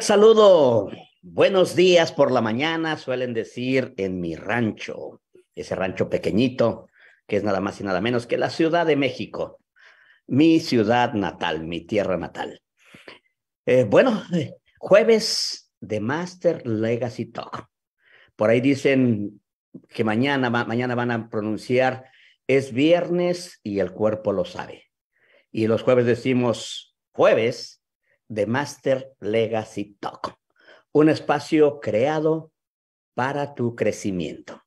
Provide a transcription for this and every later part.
saludo. Buenos días por la mañana, suelen decir en mi rancho, ese rancho pequeñito, que es nada más y nada menos que la Ciudad de México, mi ciudad natal, mi tierra natal. Eh, bueno, eh, jueves de Master Legacy Talk. Por ahí dicen que mañana, mañana van a pronunciar, es viernes y el cuerpo lo sabe. Y los jueves decimos jueves de Master Legacy Talk, un espacio creado para tu crecimiento.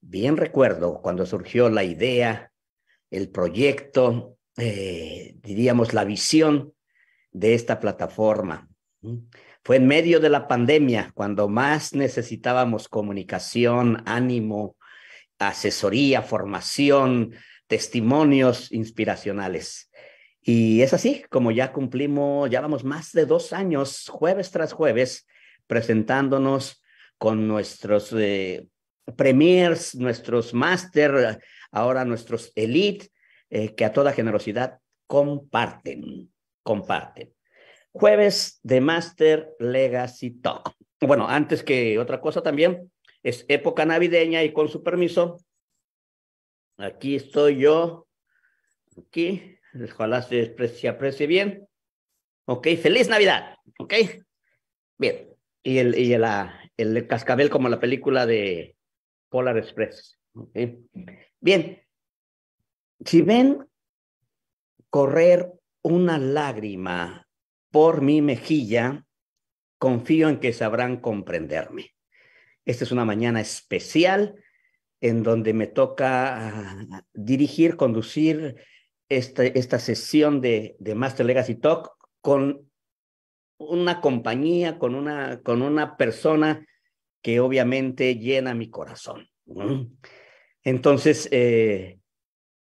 Bien recuerdo cuando surgió la idea, el proyecto, eh, diríamos la visión de esta plataforma. Fue en medio de la pandemia cuando más necesitábamos comunicación, ánimo, asesoría, formación, testimonios inspiracionales. Y es así como ya cumplimos, ya vamos más de dos años, jueves tras jueves, presentándonos con nuestros eh, premiers, nuestros máster, ahora nuestros elite, eh, que a toda generosidad comparten, comparten. Jueves de Master Legacy Talk. Bueno, antes que otra cosa también, es época navideña y con su permiso, aquí estoy yo, aquí, Ojalá se, se aprecie bien. Ok, feliz Navidad. Ok, bien. Y el, y el ah, cascabel como la película de Polar Express. Okay. Bien, si ven correr una lágrima por mi mejilla, confío en que sabrán comprenderme. Esta es una mañana especial en donde me toca ah, dirigir, conducir esta, sesión de, Master Legacy Talk con una compañía, con una, con una persona que obviamente llena mi corazón. Entonces, eh,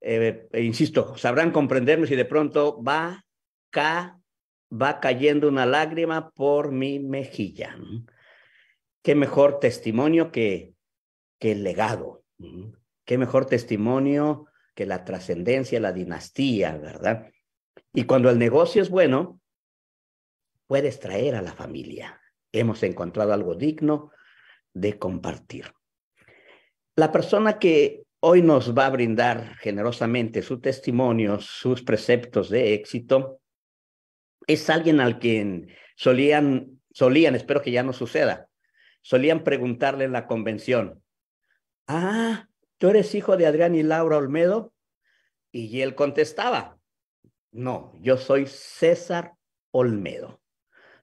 eh, eh, insisto, sabrán comprenderme si de pronto va, ca, va cayendo una lágrima por mi mejilla. Qué mejor testimonio que, que el legado. Qué mejor testimonio que la trascendencia, la dinastía, ¿verdad? Y cuando el negocio es bueno, puedes traer a la familia. Hemos encontrado algo digno de compartir. La persona que hoy nos va a brindar generosamente su testimonio, sus preceptos de éxito, es alguien al quien solían, solían, espero que ya no suceda, solían preguntarle en la convención, ah, ¿tú eres hijo de Adrián y Laura Olmedo? Y él contestaba, no, yo soy César Olmedo.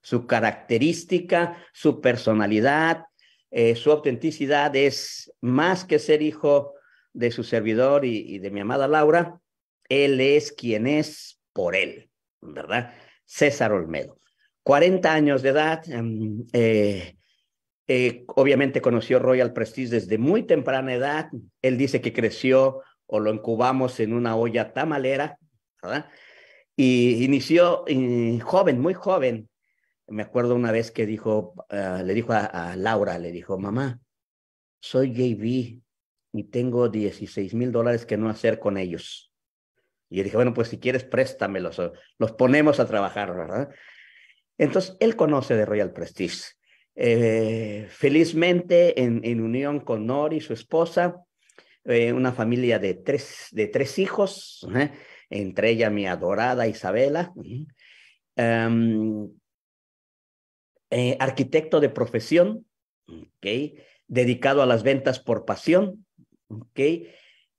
Su característica, su personalidad, eh, su autenticidad es más que ser hijo de su servidor y, de mi amada Laura, él es quien es por él, ¿verdad? César Olmedo. 40 años de edad, em, eh, eh, obviamente conoció Royal Prestige desde muy temprana edad. Él dice que creció o lo incubamos en una olla tamalera, ¿verdad? Y inició joven, muy joven. Me acuerdo una vez que dijo, ah, le dijo a, Laura, le dijo, mamá, soy JB y tengo 16 mil dólares que no hacer con ellos. Y le dije, bueno, pues si quieres, préstamelos, los ponemos a trabajar, ¿verdad? Entonces, él conoce de Royal Prestige eh, felizmente en, unión con Nori, su esposa, eh, una familia de tres, de hijos, ¿eh? entre ella mi adorada Isabela. arquitecto de profesión, dedicado a las ventas por pasión,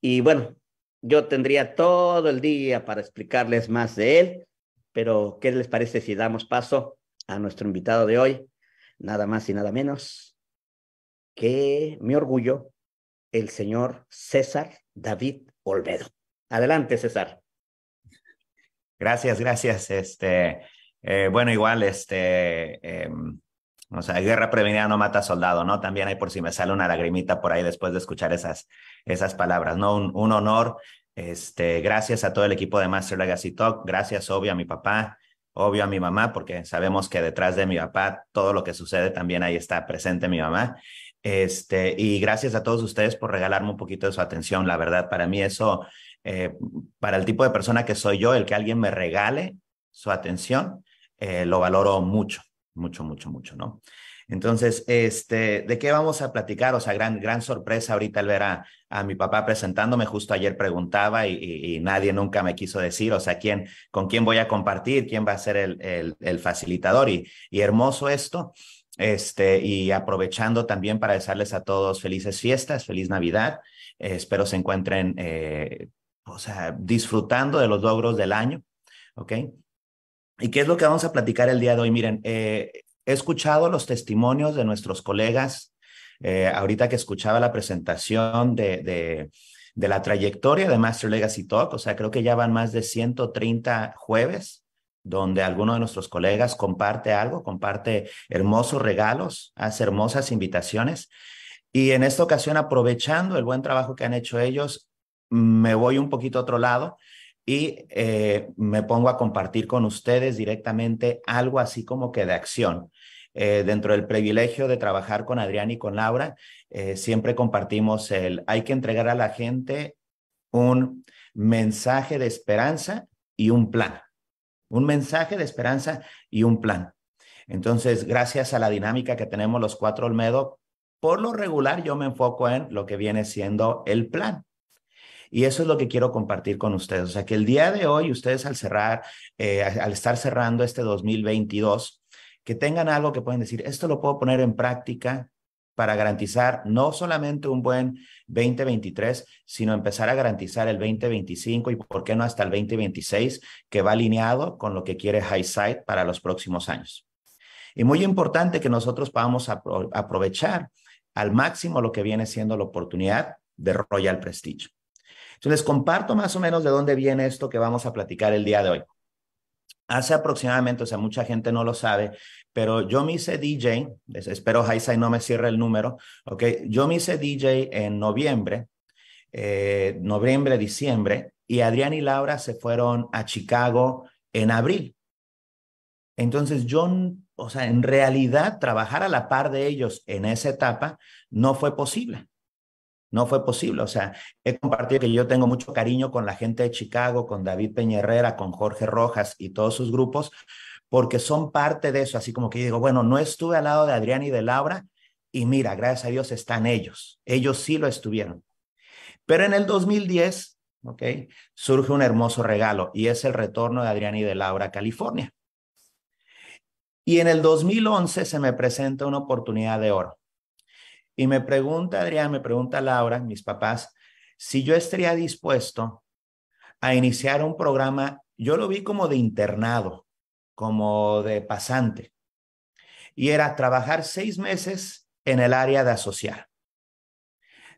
y bueno, yo tendría todo el día para explicarles más de él, pero ¿qué les parece si damos paso a nuestro invitado de hoy, nada más y nada menos que mi orgullo, el señor César David Olmedo. Adelante, César. Gracias, gracias. Este, eh, bueno, igual, este, em, o sea, guerra prevenida no mata soldado, ¿no? También hay por si me sale una lagrimita por ahí después de escuchar esas, esas palabras, ¿no? Un, un honor. Este, gracias a todo el equipo de Master Legacy Talk, gracias, obvio, a mi papá, obvio a mi mamá, porque sabemos que detrás de mi papá todo lo que sucede también ahí está presente mi mamá. Este, y gracias a todos ustedes por regalarme un poquito de su atención. La verdad, para mí eso, eh, para el tipo de persona que soy yo, el que alguien me regale su atención, eh, lo valoro mucho, mucho, mucho, mucho, ¿no? Entonces, este, ¿de qué vamos a platicar? O sea, gran, gran sorpresa ahorita al ver a, mi papá presentándome. Justo ayer preguntaba y, nadie nunca me quiso decir, o sea, ¿quién, con quién voy a compartir, quién va a ser el, facilitador. Y, hermoso esto. Este, y aprovechando también para desearles a todos felices fiestas, feliz Navidad. espero se encuentren, eh, o sea, disfrutando de los logros del año, ¿ok? ¿Y qué es lo que vamos a platicar el día de hoy? Miren, eh, He escuchado los testimonios de nuestros colegas, eh, ahorita que escuchaba la presentación de, de, la trayectoria de Master Legacy Talk, o sea, creo que ya van más de 130 jueves donde alguno de nuestros colegas comparte algo, comparte hermosos regalos, hace hermosas invitaciones. Y en esta ocasión, aprovechando el buen trabajo que han hecho ellos, me voy un poquito a otro lado y eh, me pongo a compartir con ustedes directamente algo así como que de acción. Eh, dentro del privilegio de trabajar con Adrián y con Laura, eh, siempre compartimos el, hay que entregar a la gente un mensaje de esperanza y un plan. Un mensaje de esperanza y un plan. Entonces, gracias a la dinámica que tenemos los cuatro Olmedo, por lo regular yo me enfoco en lo que viene siendo el plan. Y eso es lo que quiero compartir con ustedes. O sea, que el día de hoy, ustedes al cerrar, eh, al estar cerrando este 2022, que tengan algo que pueden decir, esto lo puedo poner en práctica para garantizar no solamente un buen 2023, sino empezar a garantizar el 2025 y por qué no hasta el 2026, que va alineado con lo que quiere Highside para los próximos años. Y muy importante que nosotros podamos aprovechar al máximo lo que viene siendo la oportunidad de Royal Prestige. Entonces, les comparto más o menos de dónde viene esto que vamos a platicar el día de hoy. Hace aproximadamente, o sea, mucha gente no lo sabe, pero yo me hice DJ, espero Highside no me cierre el número, ¿ok? Yo me hice DJ en noviembre, eh, noviembre, diciembre, y Adrián y Laura se fueron a Chicago en abril. Entonces yo, o sea, en realidad trabajar a la par de ellos en esa etapa no fue posible. No fue posible. O sea, he compartido que yo tengo mucho cariño con la gente de Chicago, con David Peñerrera, con Jorge Rojas y todos sus grupos, porque son parte de eso. Así como que digo, bueno, no estuve al lado de Adrián y de Laura, y mira, gracias a Dios están ellos. Ellos sí lo estuvieron. Pero en el 2010, ¿ok? Surge un hermoso regalo y es el retorno de Adrián y de Laura a California. Y en el 2011 se me presenta una oportunidad de oro. Y me pregunta Adrián, me pregunta Laura, mis papás, si yo estaría dispuesto a iniciar un programa, yo lo vi como de internado, como de pasante, y era trabajar seis meses en el área de asociar,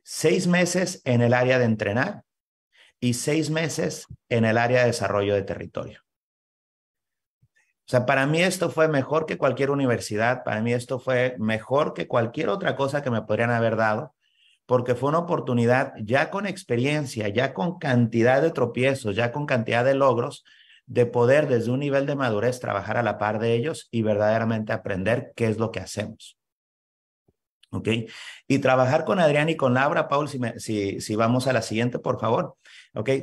seis meses en el área de entrenar y seis meses en el área de desarrollo de territorio. O sea, para mí esto fue mejor que cualquier universidad, para mí esto fue mejor que cualquier otra cosa que me podrían haber dado, porque fue una oportunidad ya con experiencia, ya con cantidad de tropiezos, ya con cantidad de logros, de poder desde un nivel de madurez trabajar a la par de ellos y verdaderamente aprender qué es lo que hacemos. ¿Ok? Y trabajar con Adrián y con Laura, Paul, si vamos a la siguiente, por favor.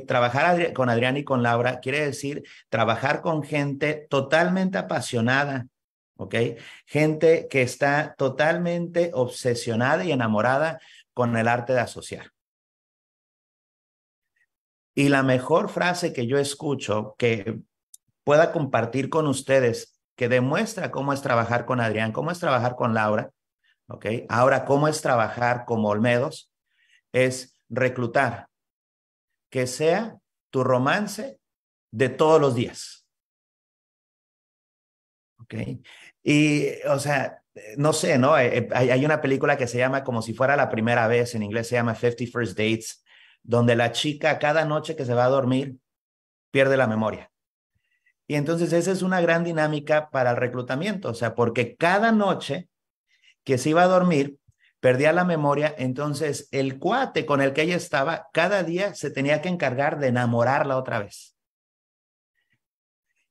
Trabajar con Adrián y con Laura quiere decir trabajar con gente totalmente apasionada, ¿ok? Gente que está totalmente obsesionada y enamorada con el arte de asociar. Y la mejor frase que yo escucho que pueda compartir con ustedes, que demuestra cómo es trabajar con Adrián, cómo es trabajar con Laura, ¿ok? Ahora, cómo es trabajar como Olmedos, es reclutar, que sea tu romance de todos los días. ¿Ok? Y, o sea, no sé, ¿no? Eh, eh, hay, una película que se llama como si fuera la primera vez, en inglés se llama 50 First Dates, donde la chica cada noche que se va a dormir pierde la memoria. Y entonces esa es una gran dinámica para el reclutamiento, o sea, porque cada noche que se iba a dormir, perdía la memoria, entonces el cuate con el que ella estaba cada día se tenía que encargar de enamorarla otra vez.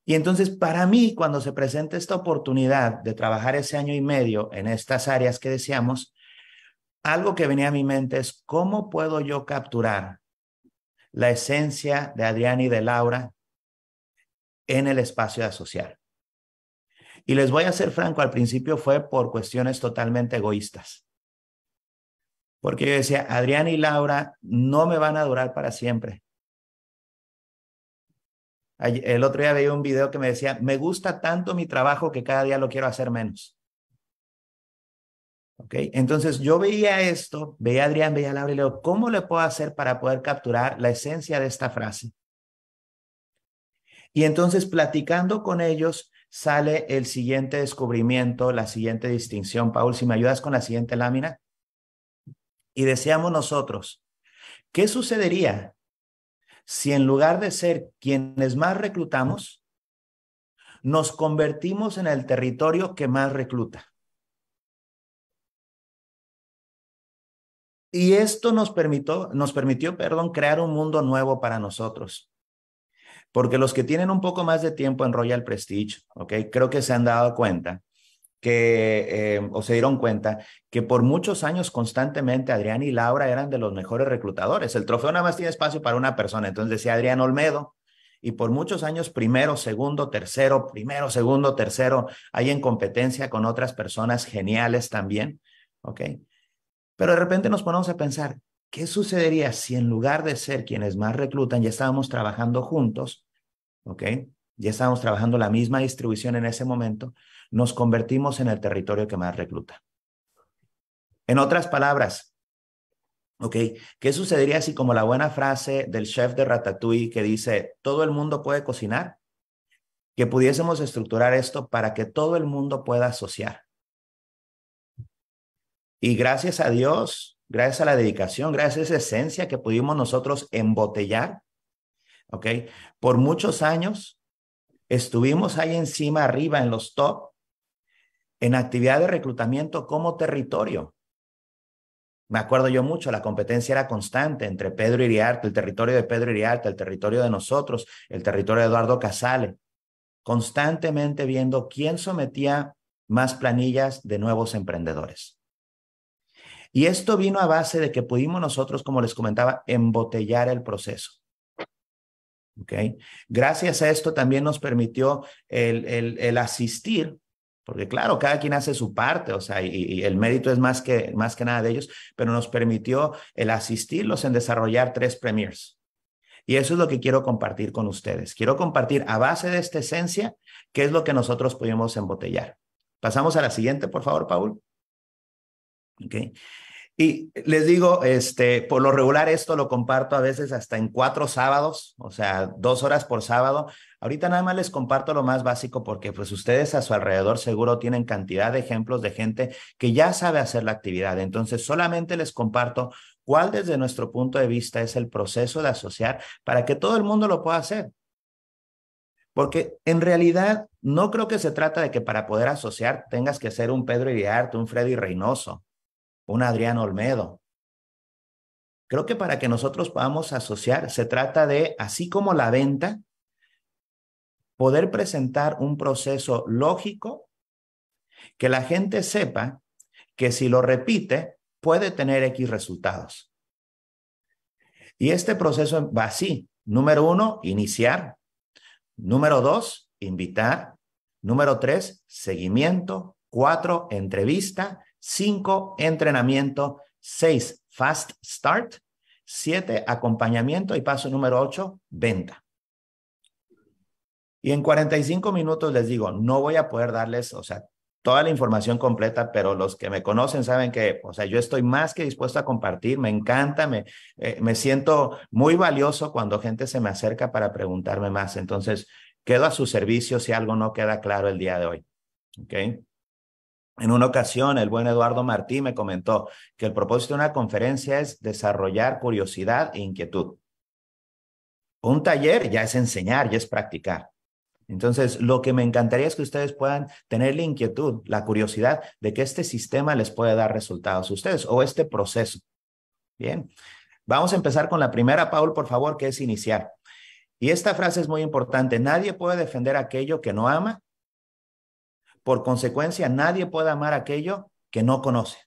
Y entonces para mí, cuando se presenta esta oportunidad de trabajar ese año y medio en estas áreas que decíamos, algo que venía a mi mente es cómo puedo yo capturar la esencia de Adrián y de Laura en el espacio de asociar. Y les voy a ser franco, al principio fue por cuestiones totalmente egoístas porque yo decía, Adrián y Laura no me van a durar para siempre. El otro día veía un video que me decía, me gusta tanto mi trabajo que cada día lo quiero hacer menos. ¿Ok? Entonces yo veía esto, veía a Adrián, veía a Laura y le digo, ¿cómo le puedo hacer para poder capturar la esencia de esta frase? Y entonces platicando con ellos sale el siguiente descubrimiento, la siguiente distinción. Paul, si me ayudas con la siguiente lámina y deseamos nosotros. ¿Qué sucedería si en lugar de ser quienes más reclutamos, nos convertimos en el territorio que más recluta? Y esto nos permitió, nos permitió, perdón, crear un mundo nuevo para nosotros. Porque los que tienen un poco más de tiempo en Royal Prestige, okay creo que se han dado cuenta que eh, o se dieron cuenta que por muchos años constantemente Adrián y Laura eran de los mejores reclutadores. El trofeo nada más tiene espacio para una persona, entonces decía Adrián Olmedo. Y por muchos años, primero, segundo, tercero, primero, segundo, tercero, ahí en competencia con otras personas geniales también, ¿ok? Pero de repente nos ponemos a pensar, ¿qué sucedería si en lugar de ser quienes más reclutan, ya estábamos trabajando juntos, ¿ok? Ya estábamos trabajando la misma distribución en ese momento, nos convertimos en el territorio que más recluta. En otras palabras, ¿ok? ¿Qué sucedería si como la buena frase del chef de Ratatouille que dice, todo el mundo puede cocinar? Que pudiésemos estructurar esto para que todo el mundo pueda asociar. Y gracias a Dios, gracias a la dedicación, gracias a esa esencia que pudimos nosotros embotellar, ¿ok? Por muchos años estuvimos ahí encima, arriba, en los top, en actividad de reclutamiento como territorio. Me acuerdo yo mucho, la competencia era constante entre Pedro Iriarte, el territorio de Pedro Iriarte, el territorio de nosotros, el territorio de Eduardo Casale, constantemente viendo quién sometía más planillas de nuevos emprendedores. Y esto vino a base de que pudimos nosotros, como les comentaba, embotellar el proceso. ¿Okay? Gracias a esto también nos permitió el, el asistir porque claro, cada quien hace su parte, o sea, y, el mérito es más que, más que nada de ellos, pero nos permitió el asistirlos en desarrollar tres premiers. Y eso es lo que quiero compartir con ustedes. Quiero compartir a base de esta esencia qué es lo que nosotros pudimos embotellar. Pasamos a la siguiente, por favor, Paul. Y les digo, este, por lo regular esto lo comparto a veces hasta en cuatro sábados, o sea, dos horas por sábado. Ahorita nada más les comparto lo más básico porque pues ustedes a su alrededor seguro tienen cantidad de ejemplos de gente que ya sabe hacer la actividad. Entonces solamente les comparto cuál desde nuestro punto de vista es el proceso de asociar para que todo el mundo lo pueda hacer. Porque en realidad no creo que se trata de que para poder asociar tengas que ser un Pedro Iriarte, un Freddy Reynoso un Adrián Olmedo. Creo que para que nosotros podamos asociar, se trata de, así como la venta, poder presentar un proceso lógico que la gente sepa que si lo repite, puede tener X resultados. Y este proceso va así. Número uno, iniciar. Número dos, invitar. Número tres, seguimiento. Cuatro, entrevista. Cinco, entrenamiento. 6, fast start. Siete, acompañamiento. Y paso número 8, venta. Y en 45 minutos les digo, no voy a poder darles, o sea, toda la información completa, pero los que me conocen saben que, o sea, yo estoy más que dispuesto a compartir, me encanta, me, eh, me siento muy valioso cuando gente se me acerca para preguntarme más. Entonces, quedo a su servicio si algo no queda claro el día de hoy. ¿Ok? En una ocasión, el buen Eduardo Martí me comentó que el propósito de una conferencia es desarrollar curiosidad e inquietud. Un taller ya es enseñar, ya es practicar. Entonces, lo que me encantaría es que ustedes puedan tener la inquietud, la curiosidad de que este sistema les puede dar resultados a ustedes o este proceso. Bien, vamos a empezar con la primera, Paul, por favor, que es iniciar. Y esta frase es muy importante. Nadie puede defender aquello que no ama por consecuencia, nadie puede amar aquello que no conoce.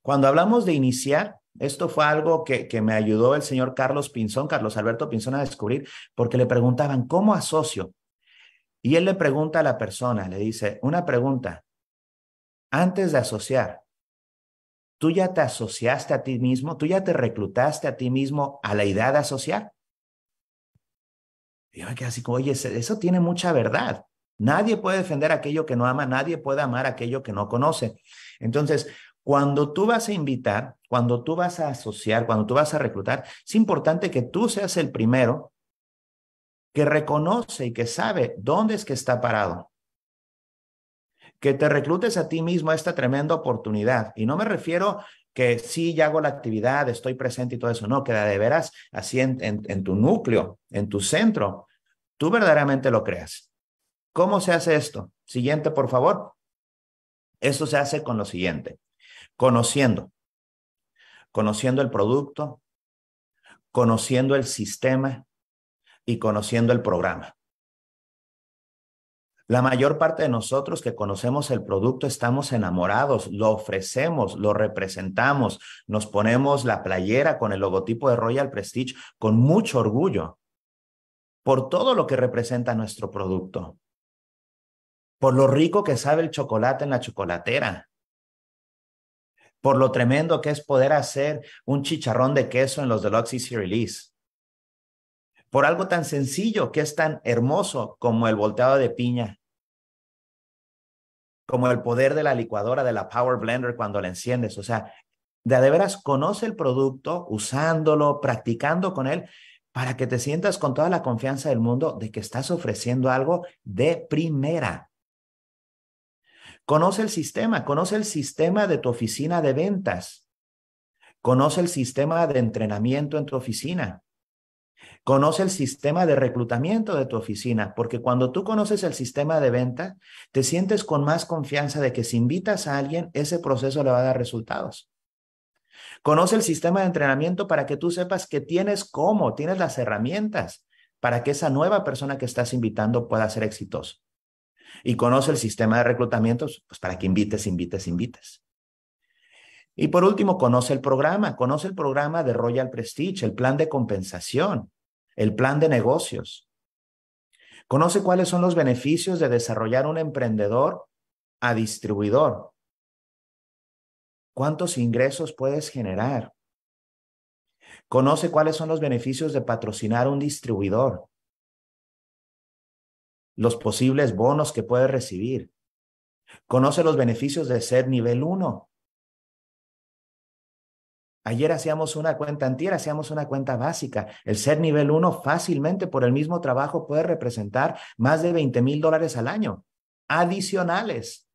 Cuando hablamos de iniciar, esto fue algo que, que me ayudó el señor Carlos Pinzón, Carlos Alberto Pinzón, a descubrir, porque le preguntaban, ¿cómo asocio? Y él le pregunta a la persona, le dice, una pregunta, antes de asociar, ¿tú ya te asociaste a ti mismo? ¿Tú ya te reclutaste a ti mismo a la idea de asociar? Y yo me quedé así como, oye, eso tiene mucha verdad. Nadie puede defender aquello que no ama, nadie puede amar aquello que no conoce. Entonces, cuando tú vas a invitar, cuando tú vas a asociar, cuando tú vas a reclutar, es importante que tú seas el primero que reconoce y que sabe dónde es que está parado. Que te reclutes a ti mismo a esta tremenda oportunidad. Y no me refiero que sí, ya hago la actividad, estoy presente y todo eso. No, queda de veras así en tu núcleo, en tu centro, tú verdaderamente lo creas. ¿Cómo se hace esto? Siguiente, por favor. Esto se hace con lo siguiente, conociendo, conociendo el producto, conociendo el sistema y conociendo el programa. La mayor parte de nosotros que conocemos el producto estamos enamorados, lo ofrecemos, lo representamos, nos ponemos la playera con el logotipo de Royal Prestige con mucho orgullo por todo lo que representa nuestro producto, por lo rico que sabe el chocolate en la chocolatera, por lo tremendo que es poder hacer un chicharrón de queso en los Deluxe Easy Release, por algo tan sencillo que es tan hermoso como el volteado de piña, como el poder de la licuadora, de la Power Blender cuando la enciendes. O sea, de, de veras conoce el producto, usándolo, practicando con él para que te sientas con toda la confianza del mundo de que estás ofreciendo algo de primera. Conoce el sistema, conoce el sistema de tu oficina de ventas, conoce el sistema de entrenamiento en tu oficina, conoce el sistema de reclutamiento de tu oficina, porque cuando tú conoces el sistema de venta, te sientes con más confianza de que si invitas a alguien, ese proceso le va a dar resultados. Conoce el sistema de entrenamiento para que tú sepas que tienes cómo, tienes las herramientas para que esa nueva persona que estás invitando pueda ser exitosa. Y conoce el sistema de reclutamientos pues, para que invites, invites, invites. Y por último, conoce el programa, conoce el programa de Royal Prestige, el plan de compensación, el plan de negocios. Conoce cuáles son los beneficios de desarrollar un emprendedor a distribuidor, cuántos ingresos puedes generar. Conoce cuáles son los beneficios de patrocinar un distribuidor, los posibles bonos que puedes recibir. Conoce los beneficios de ser nivel 1. Ayer hacíamos una cuenta antier, hacíamos una cuenta básica. El ser nivel 1 fácilmente por el mismo trabajo puede representar más de 20 mil dólares al año, adicionales.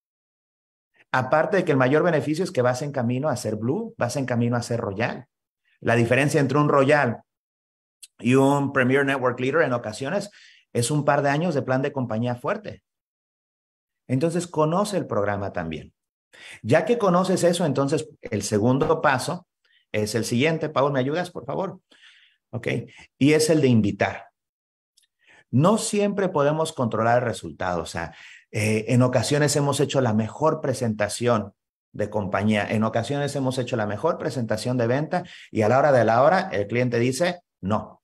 Aparte de que el mayor beneficio es que vas en camino a ser Blue, vas en camino a ser Royal. La diferencia entre un Royal y un Premier Network Leader en ocasiones es un par de años de plan de compañía fuerte. Entonces, conoce el programa también. Ya que conoces eso, entonces el segundo paso es el siguiente. Paul, ¿me ayudas, por favor? Ok. Y es el de invitar. No siempre podemos controlar el resultado. O sea, eh, en ocasiones hemos hecho la mejor presentación de compañía, en ocasiones hemos hecho la mejor presentación de venta y a la hora de la hora el cliente dice no.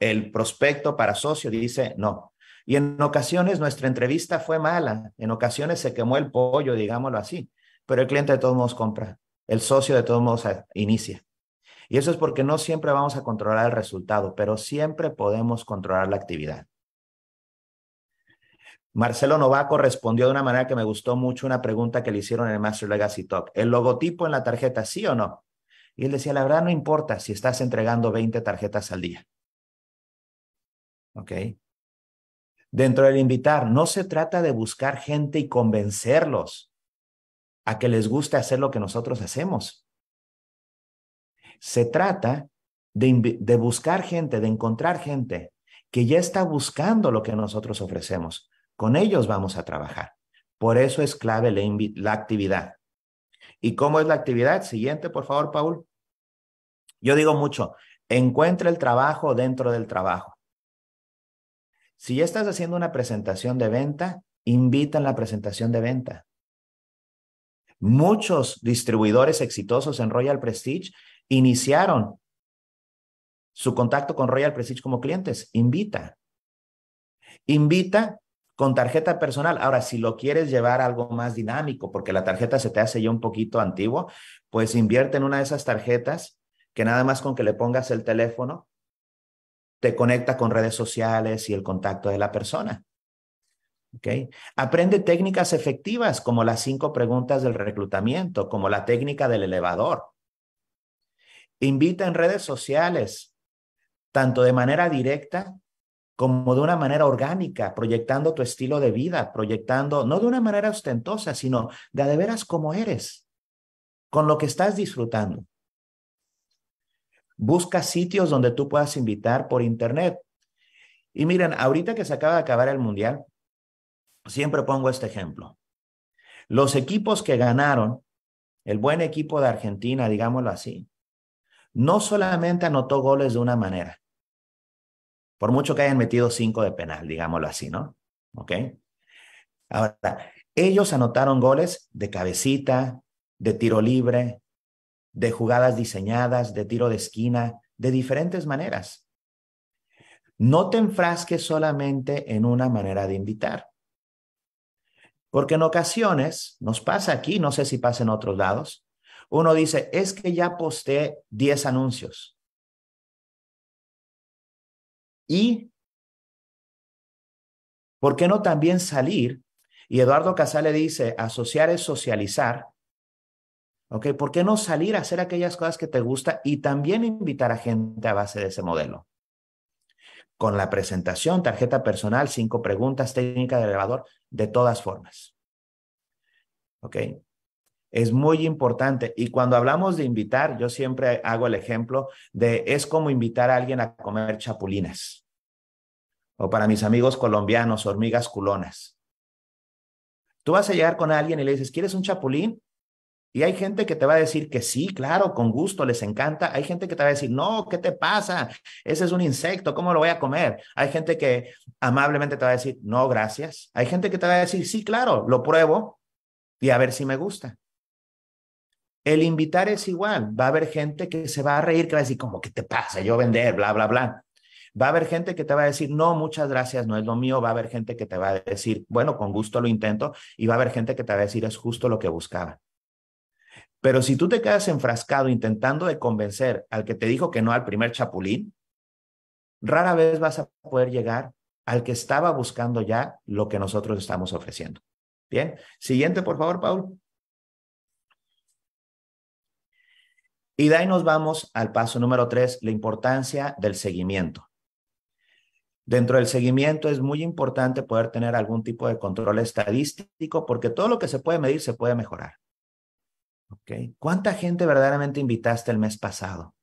El prospecto para socio dice no. Y en ocasiones nuestra entrevista fue mala, en ocasiones se quemó el pollo, digámoslo así, pero el cliente de todos modos compra, el socio de todos modos eh, inicia. Y eso es porque no siempre vamos a controlar el resultado, pero siempre podemos controlar la actividad. Marcelo Novaco respondió de una manera que me gustó mucho una pregunta que le hicieron en el Master Legacy Talk. ¿El logotipo en la tarjeta, sí o no? Y él decía, la verdad no importa si estás entregando 20 tarjetas al día. ¿Ok? Dentro del invitar, no se trata de buscar gente y convencerlos a que les guste hacer lo que nosotros hacemos. Se trata de, de buscar gente, de encontrar gente que ya está buscando lo que nosotros ofrecemos. Con ellos vamos a trabajar. Por eso es clave la, actividad. ¿Y cómo es la actividad? Siguiente, por favor, Paul. Yo digo mucho, encuentra el trabajo dentro del trabajo. Si ya estás haciendo una presentación de venta, invita en la presentación de venta. Muchos distribuidores exitosos en Royal Prestige iniciaron su contacto con Royal Prestige como clientes. Invita. Invita con tarjeta personal. Ahora, si lo quieres llevar algo más dinámico, porque la tarjeta se te hace ya un poquito antigua, pues invierte en una de esas tarjetas que nada más con que le pongas el teléfono te conecta con redes sociales y el contacto de la persona. ¿Okay? Aprende técnicas efectivas como las cinco preguntas del reclutamiento, como la técnica del elevador. Invita en redes sociales, tanto de manera directa como de una manera orgánica, proyectando tu estilo de vida, proyectando, no de una manera ostentosa, sino de a de veras como eres, con lo que estás disfrutando. Busca sitios donde tú puedas invitar por internet. Y miren, ahorita que se acaba de acabar el mundial, siempre pongo este ejemplo. Los equipos que ganaron, el buen equipo de Argentina, digámoslo así, no solamente anotó goles de una manera, por mucho que hayan metido cinco de penal, digámoslo así, ¿no? ¿Ok? Ahora, ellos anotaron goles de cabecita, de tiro libre, de jugadas diseñadas, de tiro de esquina, de diferentes maneras. No te enfrasques solamente en una manera de invitar. Porque en ocasiones nos pasa aquí, no sé si pasa en otros lados, uno dice, es que ya posté 10 anuncios. Y, ¿por qué no también salir? Y Eduardo Casale dice, asociar es socializar. ¿Ok? ¿Por qué no salir a hacer aquellas cosas que te gusta y también invitar a gente a base de ese modelo? Con la presentación, tarjeta personal, cinco preguntas, técnica de elevador, de todas formas. ¿Ok? Es muy importante. Y cuando hablamos de invitar, yo siempre hago el ejemplo de es como invitar a alguien a comer chapulinas. O para mis amigos colombianos, hormigas culonas. Tú vas a llegar con alguien y le dices, ¿quieres un chapulín? Y hay gente que te va a decir que sí, claro, con gusto, les encanta. Hay gente que te va a decir, no, ¿qué te pasa? Ese es un insecto, ¿cómo lo voy a comer? Hay gente que amablemente te va a decir, no, gracias. Hay gente que te va a decir, sí, claro, lo pruebo y a ver si me gusta. El invitar es igual. Va a haber gente que se va a reír, que va a decir, como, ¿qué te pasa? Yo vender, bla, bla, bla. Va a haber gente que te va a decir, no, muchas gracias, no es lo mío. Va a haber gente que te va a decir, bueno, con gusto lo intento. Y va a haber gente que te va a decir, es justo lo que buscaba. Pero si tú te quedas enfrascado intentando de convencer al que te dijo que no al primer chapulín, rara vez vas a poder llegar al que estaba buscando ya lo que nosotros estamos ofreciendo. Bien, siguiente, por favor, Paul. Y de ahí nos vamos al paso número tres, la importancia del seguimiento. Dentro del seguimiento es muy importante poder tener algún tipo de control estadístico porque todo lo que se puede medir se puede mejorar. ¿Cuánta gente verdaderamente invitaste el mes pasado?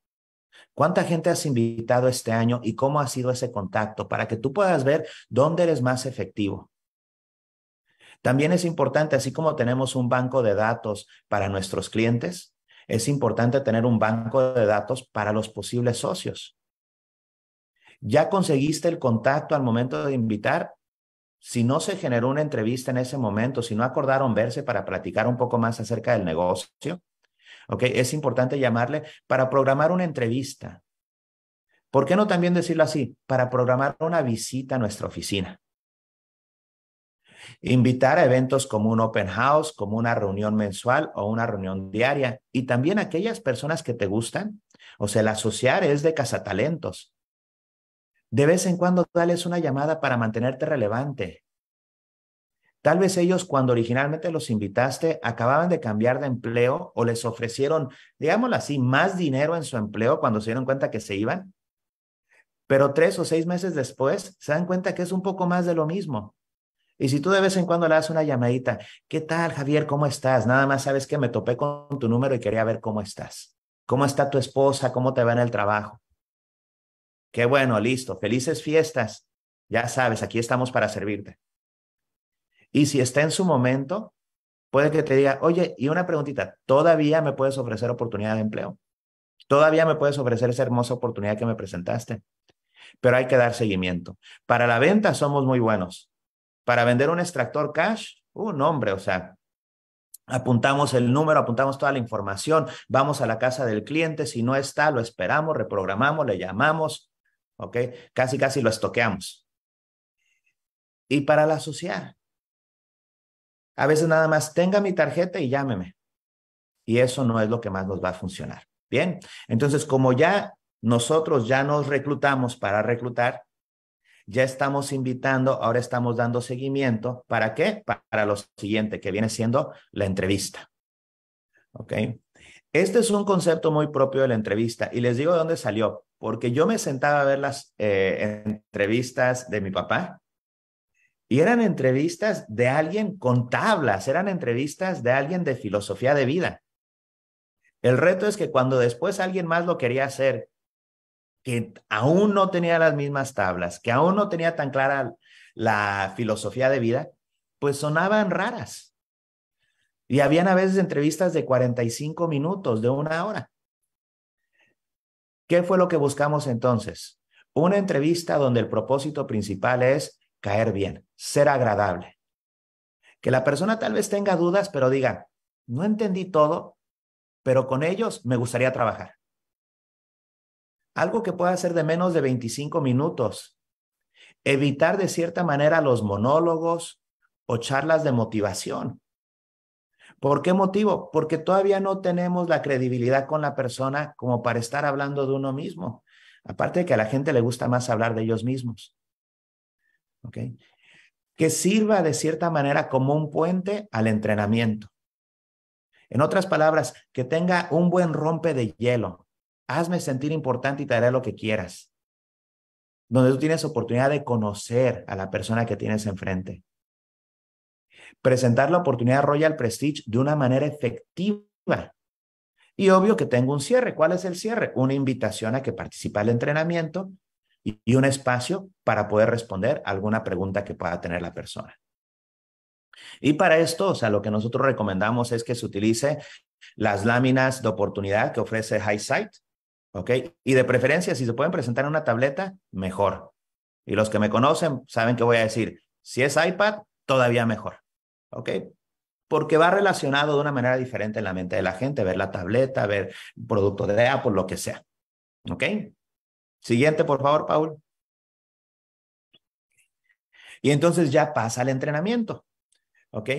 ¿Cuánta gente has invitado este año y cómo ha sido ese contacto para que tú puedas ver dónde eres más efectivo? También es importante, así como tenemos un banco de datos para nuestros clientes, es importante tener un banco de datos para los posibles socios. Ya conseguiste el contacto al momento de invitar. Si no se generó una entrevista en ese momento, si no acordaron verse para platicar un poco más acerca del negocio, es importante llamarle para programar una entrevista. ¿Por qué no también decirlo así? Para programar una visita a nuestra oficina. Invitar a eventos como un open house, como una reunión mensual o una reunión diaria. Y también aquellas personas que te gustan. O sea, el asociar es de cazatalentos. De vez en cuando dales una llamada para mantenerte relevante. Tal vez ellos cuando originalmente los invitaste acababan de cambiar de empleo o les ofrecieron, digámoslo así, más dinero en su empleo cuando se dieron cuenta que se iban. Pero tres o seis meses después se dan cuenta que es un poco más de lo mismo. Y si tú de vez en cuando le das una llamadita, ¿qué tal, Javier? ¿Cómo estás? Nada más sabes que me topé con tu número y quería ver cómo estás. ¿Cómo está tu esposa? ¿Cómo te va en el trabajo? Qué bueno, listo. Felices fiestas. Ya sabes, aquí estamos para servirte. Y si está en su momento, puede que te diga, oye, y una preguntita, ¿todavía me puedes ofrecer oportunidad de empleo? ¿Todavía me puedes ofrecer esa hermosa oportunidad que me presentaste? Pero hay que dar seguimiento. Para la venta somos muy buenos, para vender un extractor cash, un uh, nombre, o sea, Apuntamos el número, apuntamos toda la información, vamos a la casa del cliente, si no está, lo esperamos, reprogramamos, le llamamos, ¿ok? Casi, casi lo estoqueamos. Y para la asociar, a veces nada más tenga mi tarjeta y llámeme. Y eso no es lo que más nos va a funcionar. Bien, entonces como ya nosotros ya nos reclutamos para reclutar, ya estamos invitando, ahora estamos dando seguimiento. ¿Para qué? Para lo siguiente, que viene siendo la entrevista. ¿Ok? Este es un concepto muy propio de la entrevista y les digo de dónde salió, porque yo me sentaba a ver las eh, entrevistas de mi papá y eran entrevistas de alguien con tablas, eran entrevistas de alguien de filosofía de vida. El reto es que cuando después alguien más lo quería hacer que aún no tenía las mismas tablas, que aún no tenía tan clara la filosofía de vida, pues sonaban raras. Y habían a veces entrevistas de 45 minutos, de una hora. ¿Qué fue lo que buscamos entonces? Una entrevista donde el propósito principal es caer bien, ser agradable. Que la persona tal vez tenga dudas, pero diga, no entendí todo, pero con ellos me gustaría trabajar algo que pueda ser de menos de 25 minutos. Evitar de cierta manera los monólogos o charlas de motivación. ¿Por qué motivo? Porque todavía no tenemos la credibilidad con la persona como para estar hablando de uno mismo. Aparte de que a la gente le gusta más hablar de ellos mismos. Que sirva de cierta manera como un puente al entrenamiento. En otras palabras, que tenga un buen rompe de hielo, hazme sentir importante y te haré lo que quieras. Donde tú tienes oportunidad de conocer a la persona que tienes enfrente. Presentar la oportunidad Royal Prestige de una manera efectiva. Y obvio que tengo un cierre. ¿Cuál es el cierre? Una invitación a que participe al entrenamiento y un espacio para poder responder alguna pregunta que pueda tener la persona. Y para esto, o sea, lo que nosotros recomendamos es que se utilice las láminas de oportunidad que ofrece HighSight, y de preferencia, si se pueden presentar en una tableta, mejor. Y los que me conocen saben que voy a decir, si es iPad, todavía mejor, ¿ok? Porque va relacionado de una manera diferente en la mente de la gente, ver la tableta, ver producto de Apple, lo que sea, ¿ok? Siguiente, por favor, Paul. Y entonces ya pasa al entrenamiento. ¿Ok?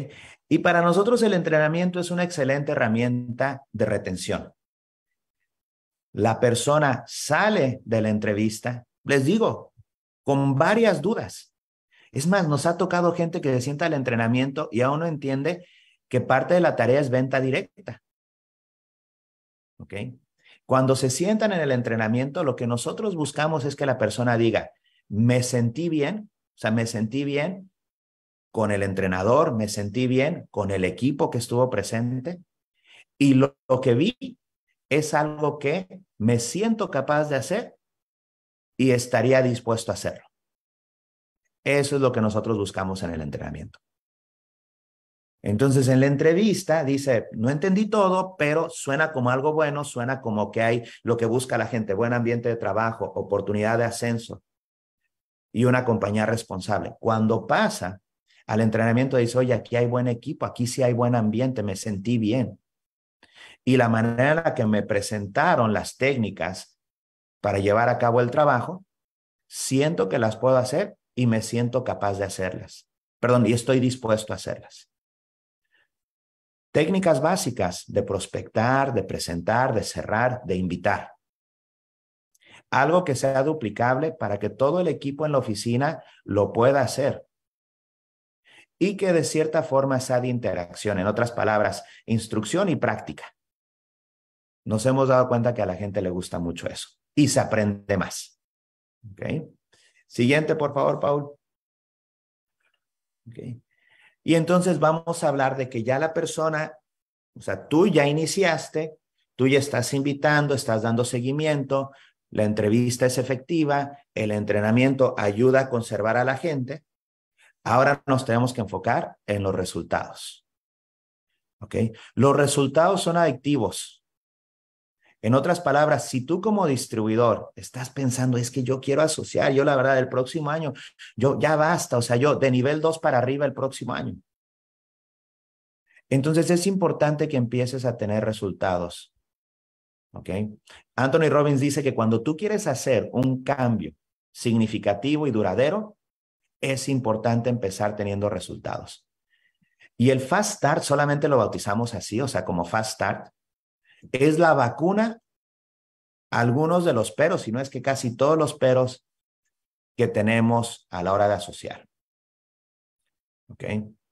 Y para nosotros el entrenamiento es una excelente herramienta de retención. La persona sale de la entrevista, les digo, con varias dudas. Es más, nos ha tocado gente que se sienta al entrenamiento y aún no entiende que parte de la tarea es venta directa. ¿Ok? Cuando se sientan en el entrenamiento, lo que nosotros buscamos es que la persona diga, me sentí bien, o sea, me sentí bien con el entrenador, me sentí bien con el equipo que estuvo presente y lo, lo que vi es algo que me siento capaz de hacer y estaría dispuesto a hacerlo. Eso es lo que nosotros buscamos en el entrenamiento. Entonces, en la entrevista dice, no entendí todo, pero suena como algo bueno, suena como que hay lo que busca la gente, buen ambiente de trabajo, oportunidad de ascenso y una compañía responsable. Cuando pasa al entrenamiento, dice, oye, aquí hay buen equipo, aquí sí hay buen ambiente, me sentí bien y la manera en la que me presentaron las técnicas para llevar a cabo el trabajo, siento que las puedo hacer y me siento capaz de hacerlas. Perdón, y estoy dispuesto a hacerlas. Técnicas básicas de prospectar, de presentar, de cerrar, de invitar. Algo que sea duplicable para que todo el equipo en la oficina lo pueda hacer y que de cierta forma sea de interacción. En otras palabras, instrucción y práctica nos hemos dado cuenta que a la gente le gusta mucho eso y se aprende más. Siguiente, por favor, Paul. Y entonces vamos a hablar de que ya la persona, o sea, tú ya iniciaste, tú ya estás invitando, estás dando seguimiento, la entrevista es efectiva, el entrenamiento ayuda a conservar a la gente. Ahora nos tenemos que enfocar en los resultados. ¿Ok? Los resultados son adictivos. En otras palabras, si tú como distribuidor estás pensando, es que yo quiero asociar, yo la verdad, el próximo año, yo ya basta, o sea, yo de nivel 2 para arriba el próximo año. Entonces es importante que empieces a tener resultados. ¿Ok? Anthony Robbins dice que cuando tú quieres hacer un cambio significativo y duradero, es importante empezar teniendo resultados. Y el fast start solamente lo bautizamos así, o sea, como fast start, ¿Es la vacuna? Algunos de los peros, si no es que casi todos los peros que tenemos a la hora de asociar.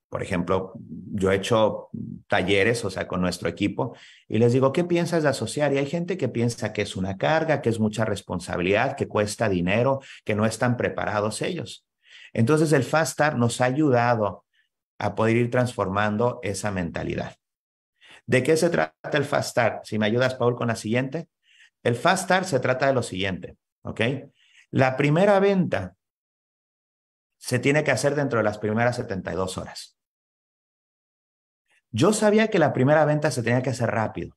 Por ejemplo, yo he hecho talleres, o sea, con nuestro equipo, y les digo, ¿qué piensas de asociar? Y hay gente que piensa que es una carga, que es mucha responsabilidad, que cuesta dinero, que no están preparados ellos. Entonces, el FASTAR nos ha ayudado a poder ir transformando esa mentalidad. ¿De qué se trata el Fast Si me ayudas, Paul, con la siguiente. El Fast se trata de lo siguiente, ¿ok? La primera venta se tiene que hacer dentro de las primeras 72 horas. Yo sabía que la primera venta se tenía que hacer rápido.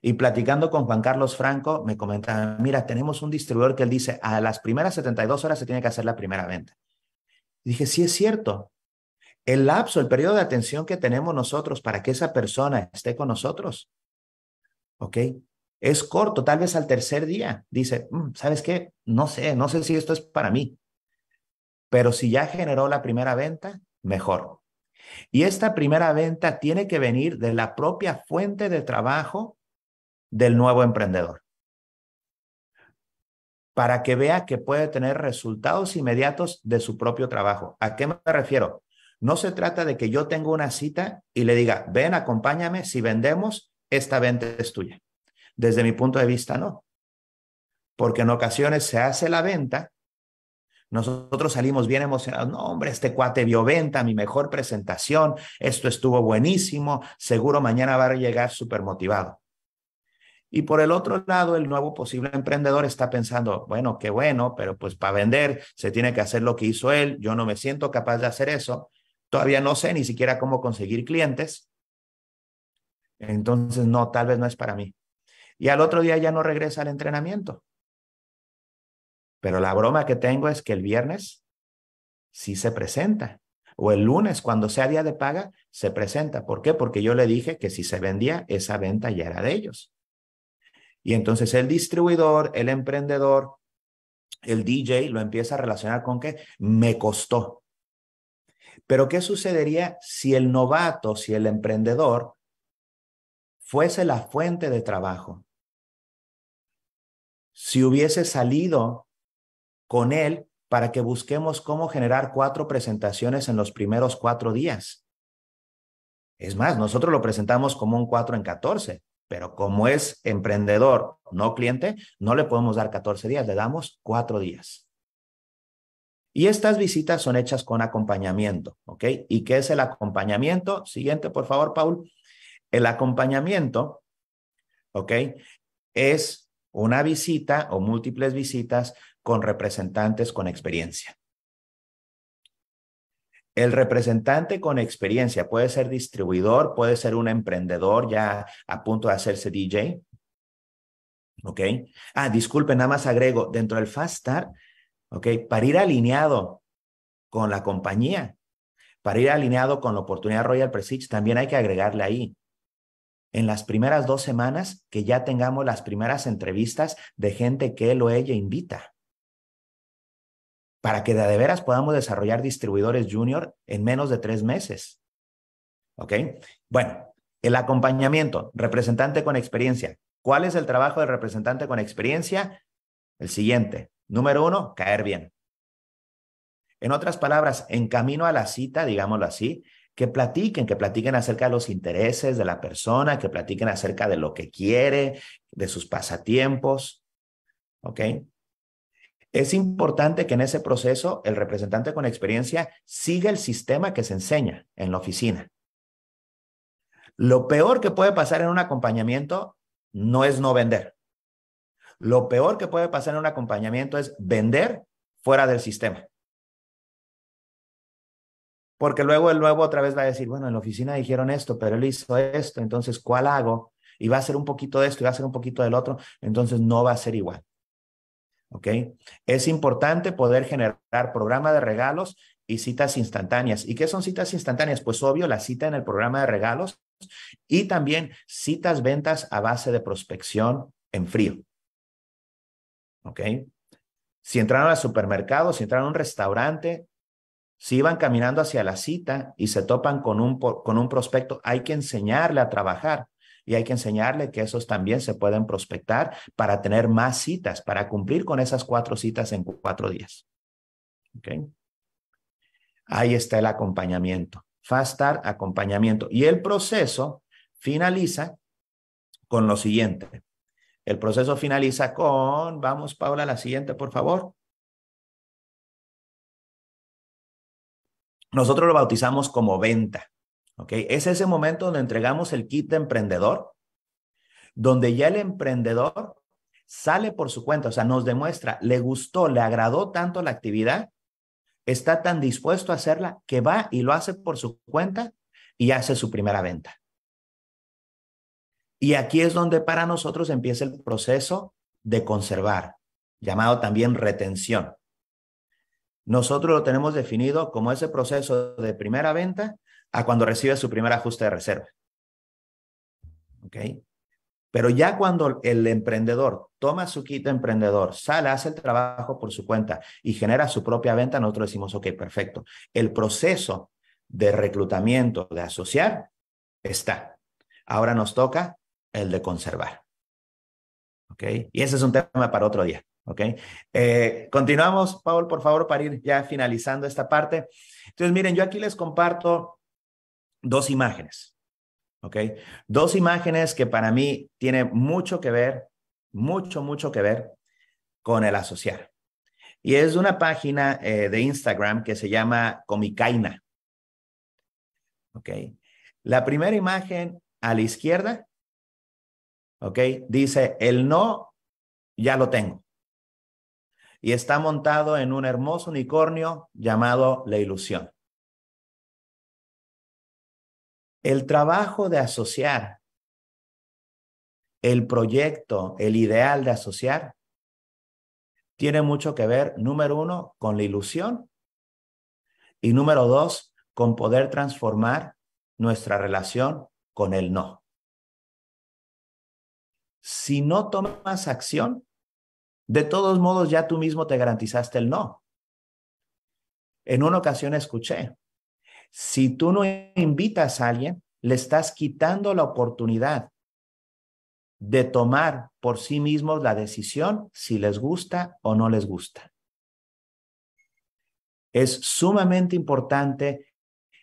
Y platicando con Juan Carlos Franco, me comentaba, mira, tenemos un distribuidor que él dice, a las primeras 72 horas se tiene que hacer la primera venta. dije, sí es cierto, el lapso, el periodo de atención que tenemos nosotros para que esa persona esté con nosotros, ¿ok? Es corto, tal vez al tercer día dice, mm, ¿sabes qué? No sé, no sé si esto es para mí. Pero si ya generó la primera venta, mejor. Y esta primera venta tiene que venir de la propia fuente de trabajo del nuevo emprendedor. Para que vea que puede tener resultados inmediatos de su propio trabajo. ¿A qué me refiero? No se trata de que yo tenga una cita y le diga, ven, acompáñame, si vendemos, esta venta es tuya. Desde mi punto de vista, no. Porque en ocasiones se hace la venta, nosotros salimos bien emocionados, no, hombre, este cuate vio venta, mi mejor presentación, esto estuvo buenísimo, seguro mañana va a llegar súper motivado. Y por el otro lado, el nuevo posible emprendedor está pensando, bueno, qué bueno, pero pues para vender se tiene que hacer lo que hizo él, yo no me siento capaz de hacer eso, Todavía no sé ni siquiera cómo conseguir clientes. Entonces, no, tal vez no es para mí. Y al otro día ya no regresa al entrenamiento. Pero la broma que tengo es que el viernes sí se presenta. O el lunes, cuando sea día de paga, se presenta. ¿Por qué? Porque yo le dije que si se vendía, esa venta ya era de ellos. Y entonces el distribuidor, el emprendedor, el DJ lo empieza a relacionar con que me costó. Pero ¿qué sucedería si el novato, si el emprendedor fuese la fuente de trabajo? Si hubiese salido con él para que busquemos cómo generar cuatro presentaciones en los primeros cuatro días. Es más, nosotros lo presentamos como un cuatro en 14, pero como es emprendedor, no cliente, no le podemos dar 14 días, le damos cuatro días. Y estas visitas son hechas con acompañamiento, ¿ok? ¿Y qué es el acompañamiento? Siguiente, por favor, Paul. El acompañamiento, ¿ok? Es una visita o múltiples visitas con representantes con experiencia. El representante con experiencia puede ser distribuidor, puede ser un emprendedor ya a punto de hacerse DJ. ¿Ok? Ah, disculpen, nada más agrego, dentro del Fast Start para ir alineado con la compañía, para ir alineado con la oportunidad Royal Prestige, también hay que agregarle ahí. En las primeras dos semanas, que ya tengamos las primeras entrevistas de gente que él o ella invita para que de, veras podamos desarrollar distribuidores junior en menos de tres meses. ¿Ok? Bueno, el acompañamiento, representante con experiencia. ¿Cuál es el trabajo del representante con experiencia? El siguiente, Número uno, caer bien. En otras palabras, en camino a la cita, digámoslo así, que platiquen, que platiquen acerca de los intereses de la persona, que platiquen acerca de lo que quiere, de sus pasatiempos. ¿Ok? Es importante que en ese proceso el representante con experiencia siga el sistema que se enseña en la oficina. Lo peor que puede pasar en un acompañamiento no es no vender. Lo peor que puede pasar en un acompañamiento es vender fuera del sistema. Porque luego el luego otra vez va a decir, bueno, en la oficina dijeron esto, pero él hizo esto, entonces, ¿cuál hago? Y va a ser un poquito de esto y va a ser un poquito del otro, entonces no va a ser igual. ¿Ok? Es importante poder generar programa de regalos y citas instantáneas. ¿Y qué son citas instantáneas? Pues obvio, la cita en el programa de regalos y también citas ventas a base de prospección en frío. ¿ok? Si entraron al supermercado, si entraron a un restaurante, si iban caminando hacia la cita y se topan con un, prospecto, hay que enseñarle a trabajar y hay que enseñarle que esos también se pueden prospectar para tener más citas, para cumplir con esas cuatro citas en cuatro días. Ahí está el acompañamiento. Fast start, acompañamiento. Y el proceso finaliza con lo siguiente. El proceso finaliza con, vamos Paula, la siguiente, por favor. Nosotros lo bautizamos como venta. ¿ok? Es ese momento donde entregamos el kit de emprendedor, donde ya el emprendedor sale por su cuenta, o sea, nos demuestra, le gustó, le agradó tanto la actividad, está tan dispuesto a hacerla que va y lo hace por su cuenta y hace su primera venta. Y aquí es donde para nosotros empieza el proceso de conservar, llamado también retención. Nosotros lo tenemos definido como ese proceso de primera venta a cuando recibe su primer ajuste de reserva. ¿Ok? Pero ya cuando el emprendedor toma su kit emprendedor, sale, hace el trabajo por su cuenta y genera su propia venta, nosotros decimos, ok, perfecto. El proceso de reclutamiento, de asociar, está. Ahora nos toca el de conservar. ¿Ok? Y ese es un tema para otro día. ¿Ok? Eh, continuamos, Paul, por favor, para ir ya finalizando esta parte. Entonces, miren, yo aquí les comparto dos imágenes. ¿Ok? Dos imágenes que para mí tienen mucho que ver, mucho, mucho que ver con el asociar. Y es una página eh, de Instagram que se llama Comicaina. ¿Ok? La primera imagen a la izquierda Dice, el no ya lo tengo. Y está montado en un hermoso unicornio llamado la ilusión. El trabajo de asociar, el proyecto, el ideal de asociar, tiene mucho que ver, número uno, con la ilusión y número dos, con poder transformar nuestra relación con el no si no tomas acción, de todos modos ya tú mismo te garantizaste el no. En una ocasión escuché, si tú no invitas a alguien, le estás quitando la oportunidad de tomar por sí mismos la decisión si les gusta o no les gusta. Es sumamente importante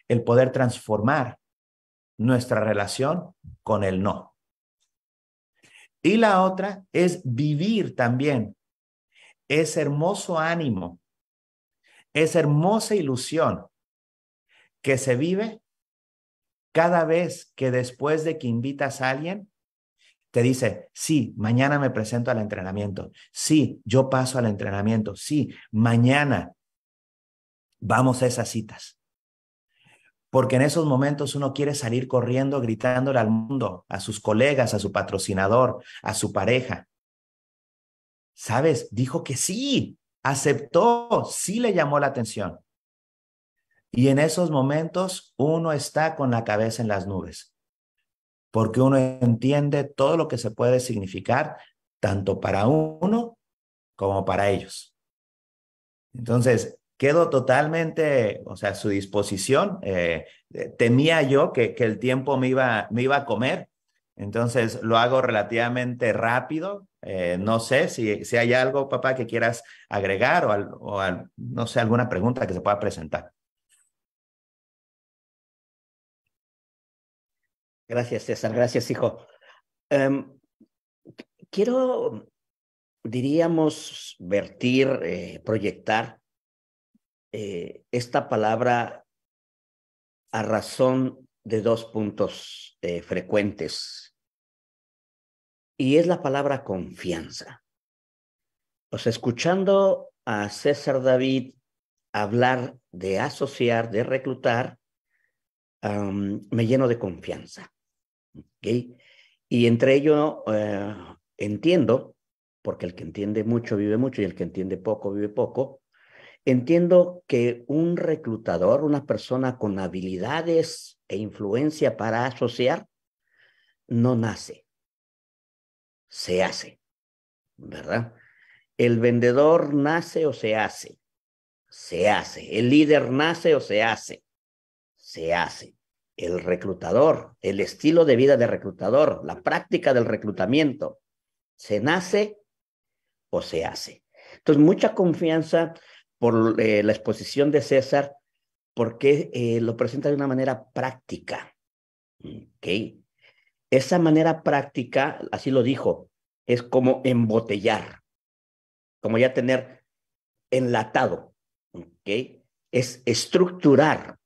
el poder transformar nuestra relación con el no. Y la otra es vivir también ese hermoso ánimo, esa hermosa ilusión que se vive cada vez que después de que invitas a alguien, te dice, sí, mañana me presento al entrenamiento, sí, yo paso al entrenamiento, sí, mañana vamos a esas citas porque en esos momentos uno quiere salir corriendo gritándole al mundo, a sus colegas, a su patrocinador, a su pareja. ¿Sabes? Dijo que sí, aceptó, sí le llamó la atención. Y en esos momentos uno está con la cabeza en las nubes, porque uno entiende todo lo que se puede significar, tanto para uno como para ellos. Entonces, quedo totalmente, o sea, a su disposición. Eh, eh, temía yo que, que, el tiempo me iba, me iba a comer, entonces lo hago relativamente rápido. Eh, no sé si, si hay algo, papá, que quieras agregar o, no sé, alguna pregunta que se pueda presentar. Gracias, César. Gracias, hijo. Em, quiero, diríamos, vertir, proyectar eh, esta palabra a razón de dos puntos eh, frecuentes. Y es la palabra confianza. O escuchando a César David hablar de asociar, de reclutar, me lleno de confianza. Y entre ello eh, entiendo, porque el que entiende mucho vive mucho y el que entiende poco vive poco, Entiendo que un reclutador, una persona con habilidades e influencia para asociar, no nace, se hace, ¿verdad? El vendedor nace o se hace, se hace. El líder nace o se hace, se hace. El reclutador, el estilo de vida de reclutador, la práctica del reclutamiento, se nace o se hace. Entonces, mucha confianza por eh, la exposición de César, porque eh, lo presenta de una manera práctica. ¿Okay? Esa manera práctica, así lo dijo, es como embotellar, como ya tener enlatado. ¿Okay? Es estructurar.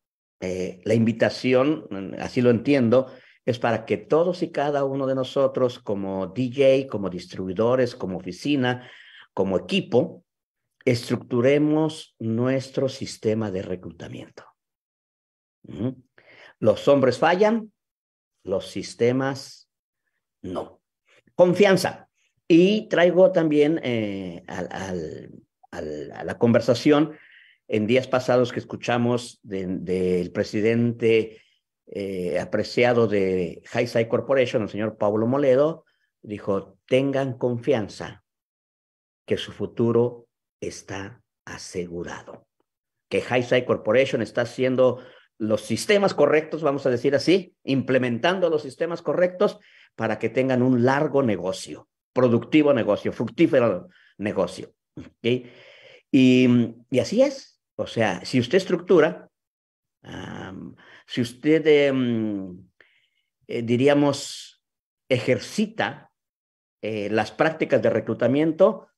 Eh, la invitación, mm, así lo entiendo, es para que todos y cada uno de nosotros, como DJ, como distribuidores, como oficina, como equipo, estructuremos nuestro sistema de reclutamiento. Los hombres fallan, los sistemas no. Confianza. Y traigo también eh, a la conversación en días pasados que escuchamos del presidente eh, apreciado de Highside Corporation, el señor Pablo Moledo, dijo, tengan confianza que su futuro está asegurado. Que Highside Corporation está haciendo los sistemas correctos, vamos a decir así, implementando los sistemas correctos para que tengan un largo negocio, productivo negocio, fructífero negocio. Y, así es. O sea, si usted estructura, si usted, em, eh, diríamos, ejercita eh, las prácticas de reclutamiento,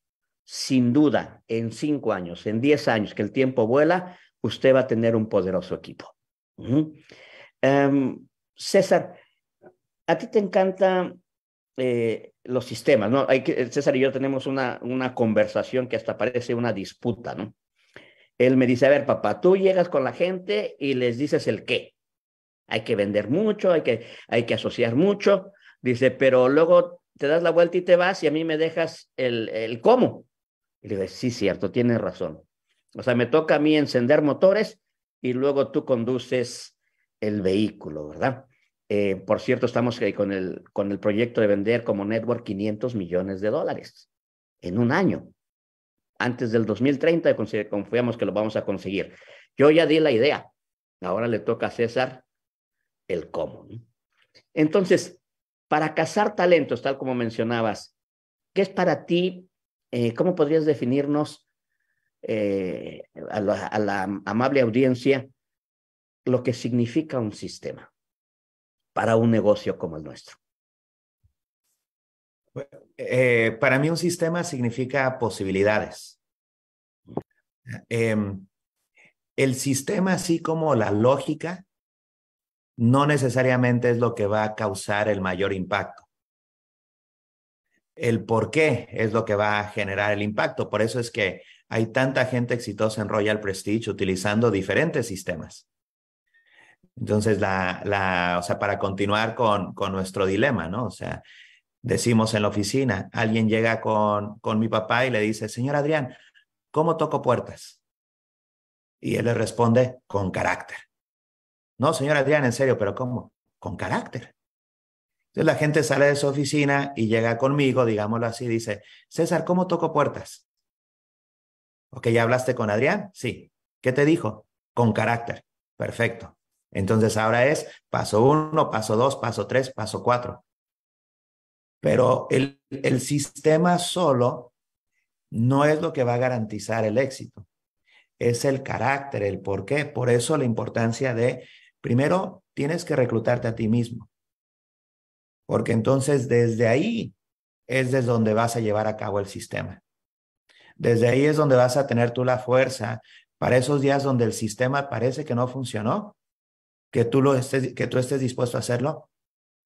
sin duda, en cinco años, en diez años, que el tiempo vuela, usted va a tener un poderoso equipo. Em, César, a ti te encantan eh, los sistemas, ¿no? Hay que, César y yo tenemos una, una conversación que hasta parece una disputa, ¿no? Él me dice, a ver, papá, tú llegas con la gente y les dices el qué. Hay que vender mucho, hay que, hay que asociar mucho. Dice, pero luego te das la vuelta y te vas y a mí me dejas el cómo. Y le digo, sí, cierto, tienes razón. O sea, me toca a mí encender motores y luego tú conduces el vehículo, ¿verdad? Eh, por cierto, estamos con el, con el proyecto de vender como network 500 millones de dólares en un año. Antes del 2030 confiamos que lo vamos a conseguir. Yo ya di la idea. Ahora le toca a César el cómo. Entonces, para cazar talentos, tal como mencionabas, ¿qué es para ti eh, ¿cómo podrías definirnos eh, a, la, amable audiencia lo que significa un sistema para un negocio como el nuestro? Eh, para mí un sistema significa posibilidades. Em, el sistema, así como la lógica, no necesariamente es lo que va a causar el mayor impacto el por qué es lo que va a generar el impacto. Por eso es que hay tanta gente exitosa en Royal Prestige utilizando diferentes sistemas. Entonces, la, la, o sea, para continuar con, nuestro dilema, ¿no? O sea, decimos en la oficina, alguien llega con, con mi papá y le dice, señor Adrián, ¿cómo toco puertas? Y él le responde, con carácter. No, señor Adrián, en serio, pero ¿cómo? Con carácter. Entonces la gente sale de su oficina y llega conmigo, digámoslo así, dice, César, ¿cómo toco puertas? Ok, ¿ya hablaste con Adrián? Sí. ¿Qué te dijo? Con carácter. Perfecto. Entonces ahora es paso uno, paso dos, paso tres, paso cuatro. Pero el, el sistema solo no es lo que va a garantizar el éxito. Es el carácter, el por qué. Por eso la importancia de, primero, tienes que reclutarte a ti mismo porque entonces desde ahí es desde donde vas a llevar a cabo el sistema. Desde ahí es donde vas a tener tú la fuerza para esos días donde el sistema parece que no funcionó, que tú, lo estés, que tú estés dispuesto a hacerlo.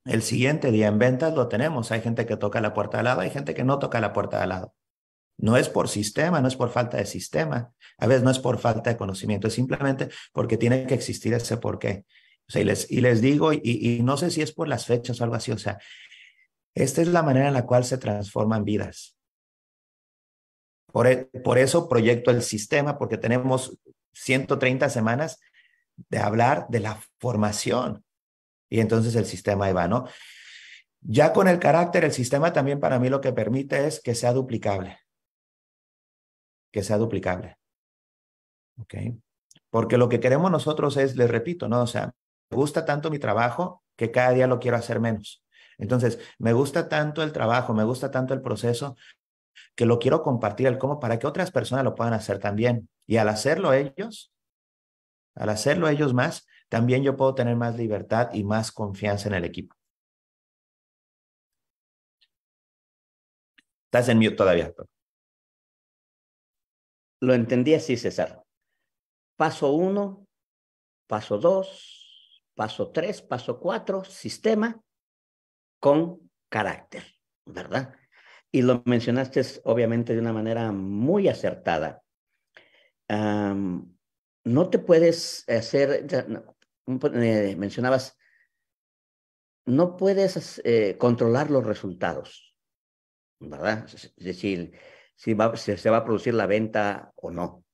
El siguiente día en ventas lo tenemos. Hay gente que toca la puerta al lado, hay gente que no toca la puerta al lado. No es por sistema, no es por falta de sistema. A veces no es por falta de conocimiento, es simplemente porque tiene que existir ese porqué y les, digo, y, no sé si es por las fechas o algo así, o sea, esta es la manera en la cual se transforman vidas. Por, e, por eso proyecto el sistema, porque tenemos 130 semanas de hablar de la formación. Y entonces el sistema ahí va, ¿no? Ya con el carácter, el sistema también para mí lo que permite es que sea duplicable. Que sea duplicable. ¿Ok? Porque lo que queremos nosotros es, les repito, ¿no? O sea, gusta tanto mi trabajo que cada día lo quiero hacer menos. Entonces, me gusta tanto el trabajo, me gusta tanto el proceso que lo quiero compartir el cómo para que otras personas lo puedan hacer también. Y al hacerlo ellos, al hacerlo ellos más, también yo puedo tener más libertad y más confianza en el equipo. Estás en mute todavía. Lo entendí así, César. Paso uno, paso dos, paso 3, paso 4, sistema con carácter, ¿verdad? Y lo mencionaste obviamente de una manera muy acertada. no te puedes hacer, eh, mencionabas, no puedes eh, controlar los resultados, ¿verdad? Es decir, si, si se va a producir la venta o no,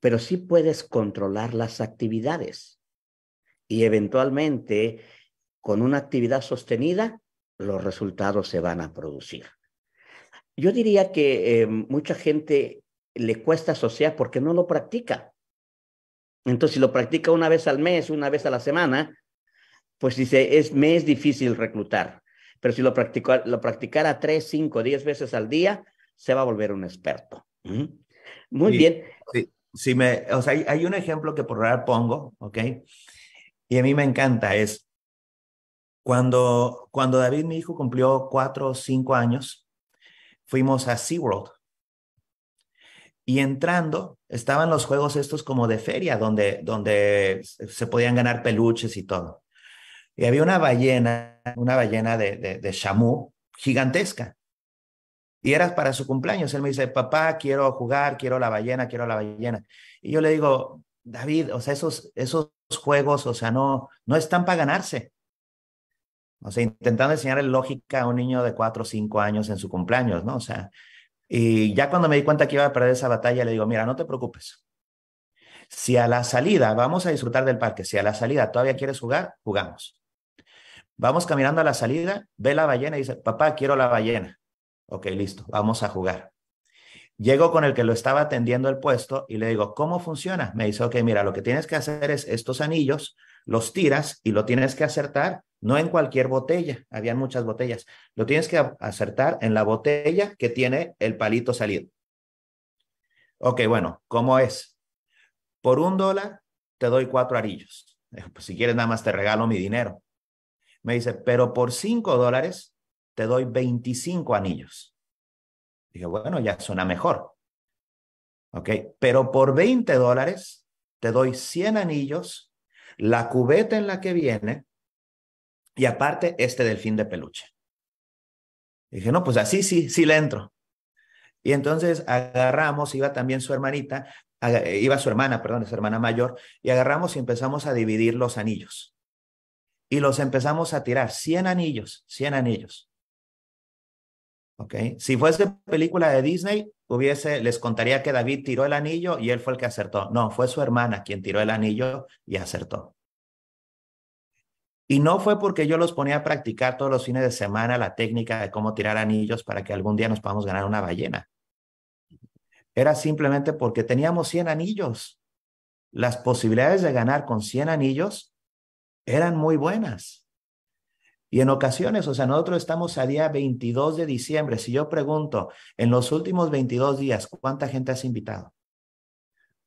pero sí puedes controlar las actividades y eventualmente con una actividad sostenida los resultados se van a producir. Yo diría que eh, mucha gente le cuesta asociar porque no lo practica. Entonces, si lo practica una vez al mes, una vez a la semana, pues dice, es, me difícil reclutar. Pero si lo, practica lo practicara tres, cinco, diez veces al día, se va a volver un experto. Muy bien. si me, o sea, hay, hay, un ejemplo que por ahora pongo, ¿ok? y a mí me encanta es cuando, cuando David, mi hijo, cumplió cuatro o cinco años, fuimos a SeaWorld. Y entrando, estaban los juegos estos como de feria, donde, donde se podían ganar peluches y todo. Y había una ballena, una ballena de, de, chamú gigantesca. Y era para su cumpleaños. Él me dice, papá, quiero jugar, quiero la ballena, quiero la ballena. Y yo le digo, David, o sea, esos, esos juegos, o sea, no, no están para ganarse. O sea, intentando enseñar lógica a un niño de cuatro o cinco años en su cumpleaños, ¿no? O sea, y ya cuando me di cuenta que iba a perder esa batalla, le digo, mira, no te preocupes. Si a la salida vamos a disfrutar del parque, si a la salida todavía quieres jugar, jugamos. Vamos caminando a la salida, ve la ballena y dice, papá, quiero la ballena. Ok, listo, vamos a jugar. Llego con el que lo estaba atendiendo el puesto y le digo, ¿cómo funciona? Me dice, ok, mira, lo que tienes que hacer es estos anillos, los tiras y lo tienes que acertar, no en cualquier botella, habían muchas botellas, lo tienes que acertar en la botella que tiene el palito salido. Ok, bueno, ¿cómo es? Por un dólar te doy cuatro anillos. Pues si quieres, nada más te regalo mi dinero. Me dice, pero por cinco dólares te doy 25 anillos. Dije, bueno, ya suena mejor. Ok, pero por 20 dólares te doy 100 anillos, la cubeta en la que viene y aparte este delfín de peluche. Dije, no, pues así sí, sí le entro. Y entonces agarramos, iba también su hermanita, iba su hermana, perdón, su hermana mayor, y agarramos y empezamos a dividir los anillos. Y los empezamos a tirar, 100 anillos, 100 anillos. Si fuese película de Disney, hubiese, les contaría que David tiró el anillo y él fue el que acertó. No, fue su hermana quien tiró el anillo y acertó. Y no fue porque yo los ponía a practicar todos los fines de semana la técnica de cómo tirar anillos para que algún día nos podamos ganar una ballena. Era simplemente porque teníamos 100 anillos. Las posibilidades de ganar con 100 anillos eran muy buenas. Y en ocasiones, o sea, nosotros estamos a día 22 de diciembre. Si yo pregunto, en los últimos 22 días, ¿cuánta gente has invitado?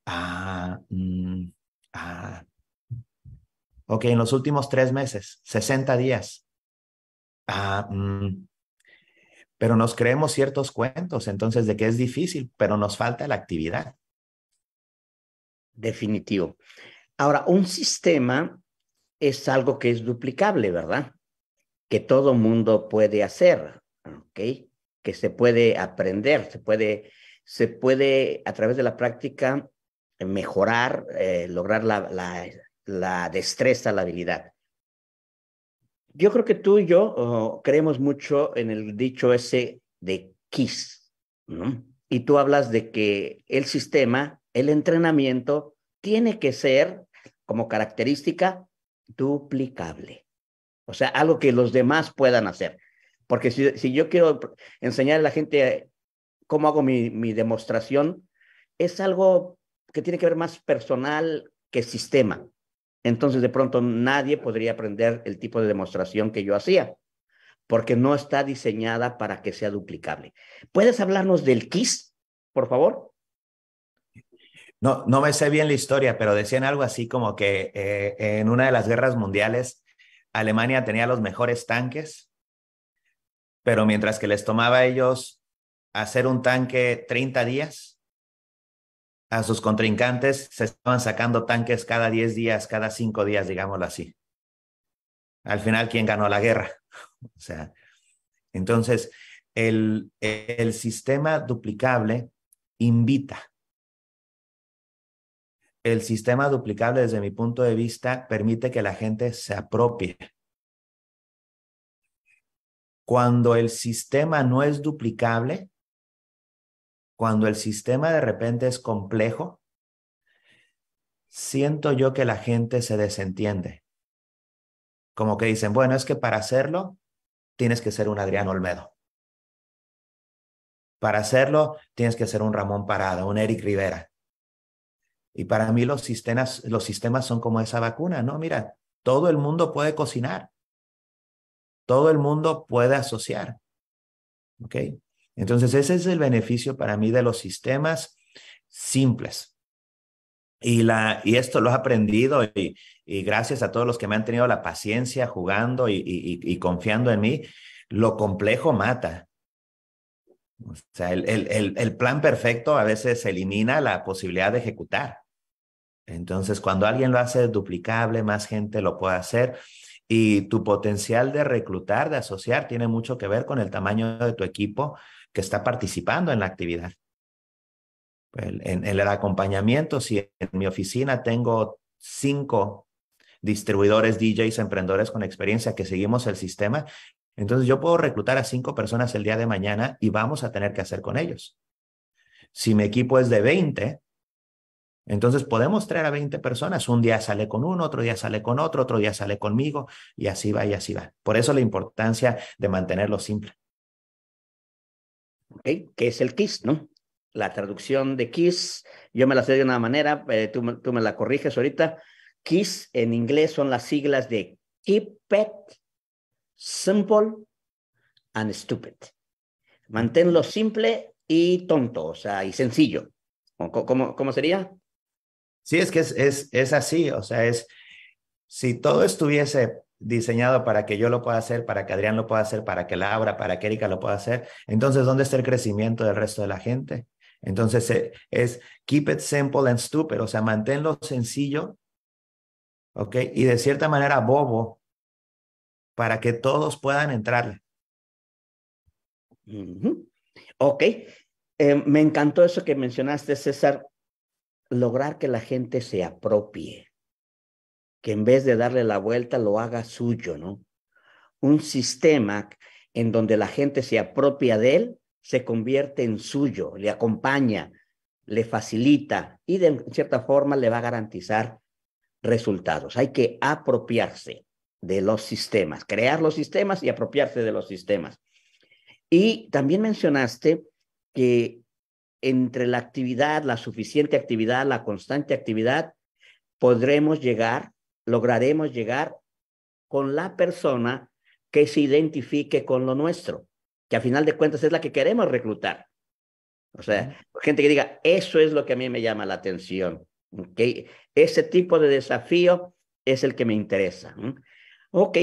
Ah, mm, ah. Ok, en los últimos tres meses, 60 días. Ah, mm. Pero nos creemos ciertos cuentos, entonces, de que es difícil, pero nos falta la actividad. Definitivo. Ahora, un sistema es algo que es duplicable, ¿verdad? que todo mundo puede hacer, ¿ok? Que se puede aprender, se puede, se puede a través de la práctica mejorar, eh, lograr la, destreza, la habilidad. Yo creo que tú y yo oh, creemos mucho en el dicho ese de KISS, ¿no? Y tú hablas de que el sistema, el entrenamiento, tiene que ser como característica duplicable. O sea, algo que los demás puedan hacer. Porque si, yo quiero enseñar a la gente eh, cómo hago mi, demostración, es algo que tiene que ver más personal que sistema. Entonces, de pronto, nadie podría aprender el tipo de demostración que yo hacía, porque no está diseñada para que sea duplicable. ¿Puedes hablarnos del KISS, por favor? No, no me sé bien la historia, pero decían algo así como que eh, en una de las guerras mundiales Alemania tenía los mejores tanques, pero mientras que les tomaba a ellos hacer un tanque 30 días, a sus contrincantes se estaban sacando tanques cada 10 días, cada 5 días, digámoslo así. Al final, ¿quién ganó la guerra? O sea, entonces, el, el sistema duplicable invita el sistema duplicable desde mi punto de vista permite que la gente se apropie. Cuando el sistema no es duplicable, cuando el sistema de repente es complejo, siento yo que la gente se desentiende. Como que dicen, bueno, es que para hacerlo tienes que ser un Adrián Olmedo. Para hacerlo tienes que ser un Ramón Parada, un Eric Rivera. Y para mí los sistemas, los sistemas son como esa vacuna, ¿no? Mira, todo el mundo puede cocinar. Todo el mundo puede asociar. ¿Ok? Entonces, ese es el beneficio para mí de los sistemas simples. Y, la, y esto lo he aprendido y, gracias a todos los que me han tenido la paciencia jugando y confiando en mí, lo complejo mata. O sea, el, el, plan perfecto a veces elimina la posibilidad de ejecutar. Entonces, cuando alguien lo hace duplicable, más gente lo puede hacer y tu potencial de reclutar, de asociar, tiene mucho que ver con el tamaño de tu equipo que está participando en la actividad. En, en el acompañamiento, si en mi oficina tengo cinco distribuidores, DJs, emprendedores con experiencia que seguimos el sistema, entonces yo puedo reclutar a cinco personas el día de mañana y vamos a tener que hacer con ellos. Si mi equipo es de 20, entonces podemos traer a 20 personas. Un día sale con uno, otro día sale con otro, otro día sale conmigo y así va y así va. Por eso la importancia de mantenerlo simple. Ok, que es el KISS, ¿no? La traducción de KISS, yo me la sé de una manera, eh, tú, me la corriges ahorita. KISS en inglés son las siglas de Keep simple and stupid. Manténlo simple y tonto, o sea, y sencillo. ¿Cómo, cómo sería? Sí, es que es, es, así, o sea, es si todo estuviese diseñado para que yo lo pueda hacer, para que Adrián lo pueda hacer, para que Laura, para que Erika lo pueda hacer, entonces, ¿dónde está el crecimiento del resto de la gente? Entonces, eh, es keep it simple and stupid, o sea, manténlo sencillo, ¿ok? Y de cierta manera bobo, para que todos puedan entrarle. Ok, eh, me encantó eso que mencionaste, César, lograr que la gente se apropie, que en vez de darle la vuelta lo haga suyo, ¿no? Un sistema en donde la gente se apropia de él, se convierte en suyo, le acompaña, le facilita y de cierta forma le va a garantizar resultados. Hay que apropiarse de los sistemas, crear los sistemas y apropiarse de los sistemas. Y también mencionaste que entre la actividad, la suficiente actividad, la constante actividad, podremos llegar, lograremos llegar con la persona que se identifique con lo nuestro, que a final de cuentas es la que queremos reclutar. O sea, gente que diga, eso es lo que a mí me llama la atención. que Ese tipo de desafío es el que me interesa. Ok,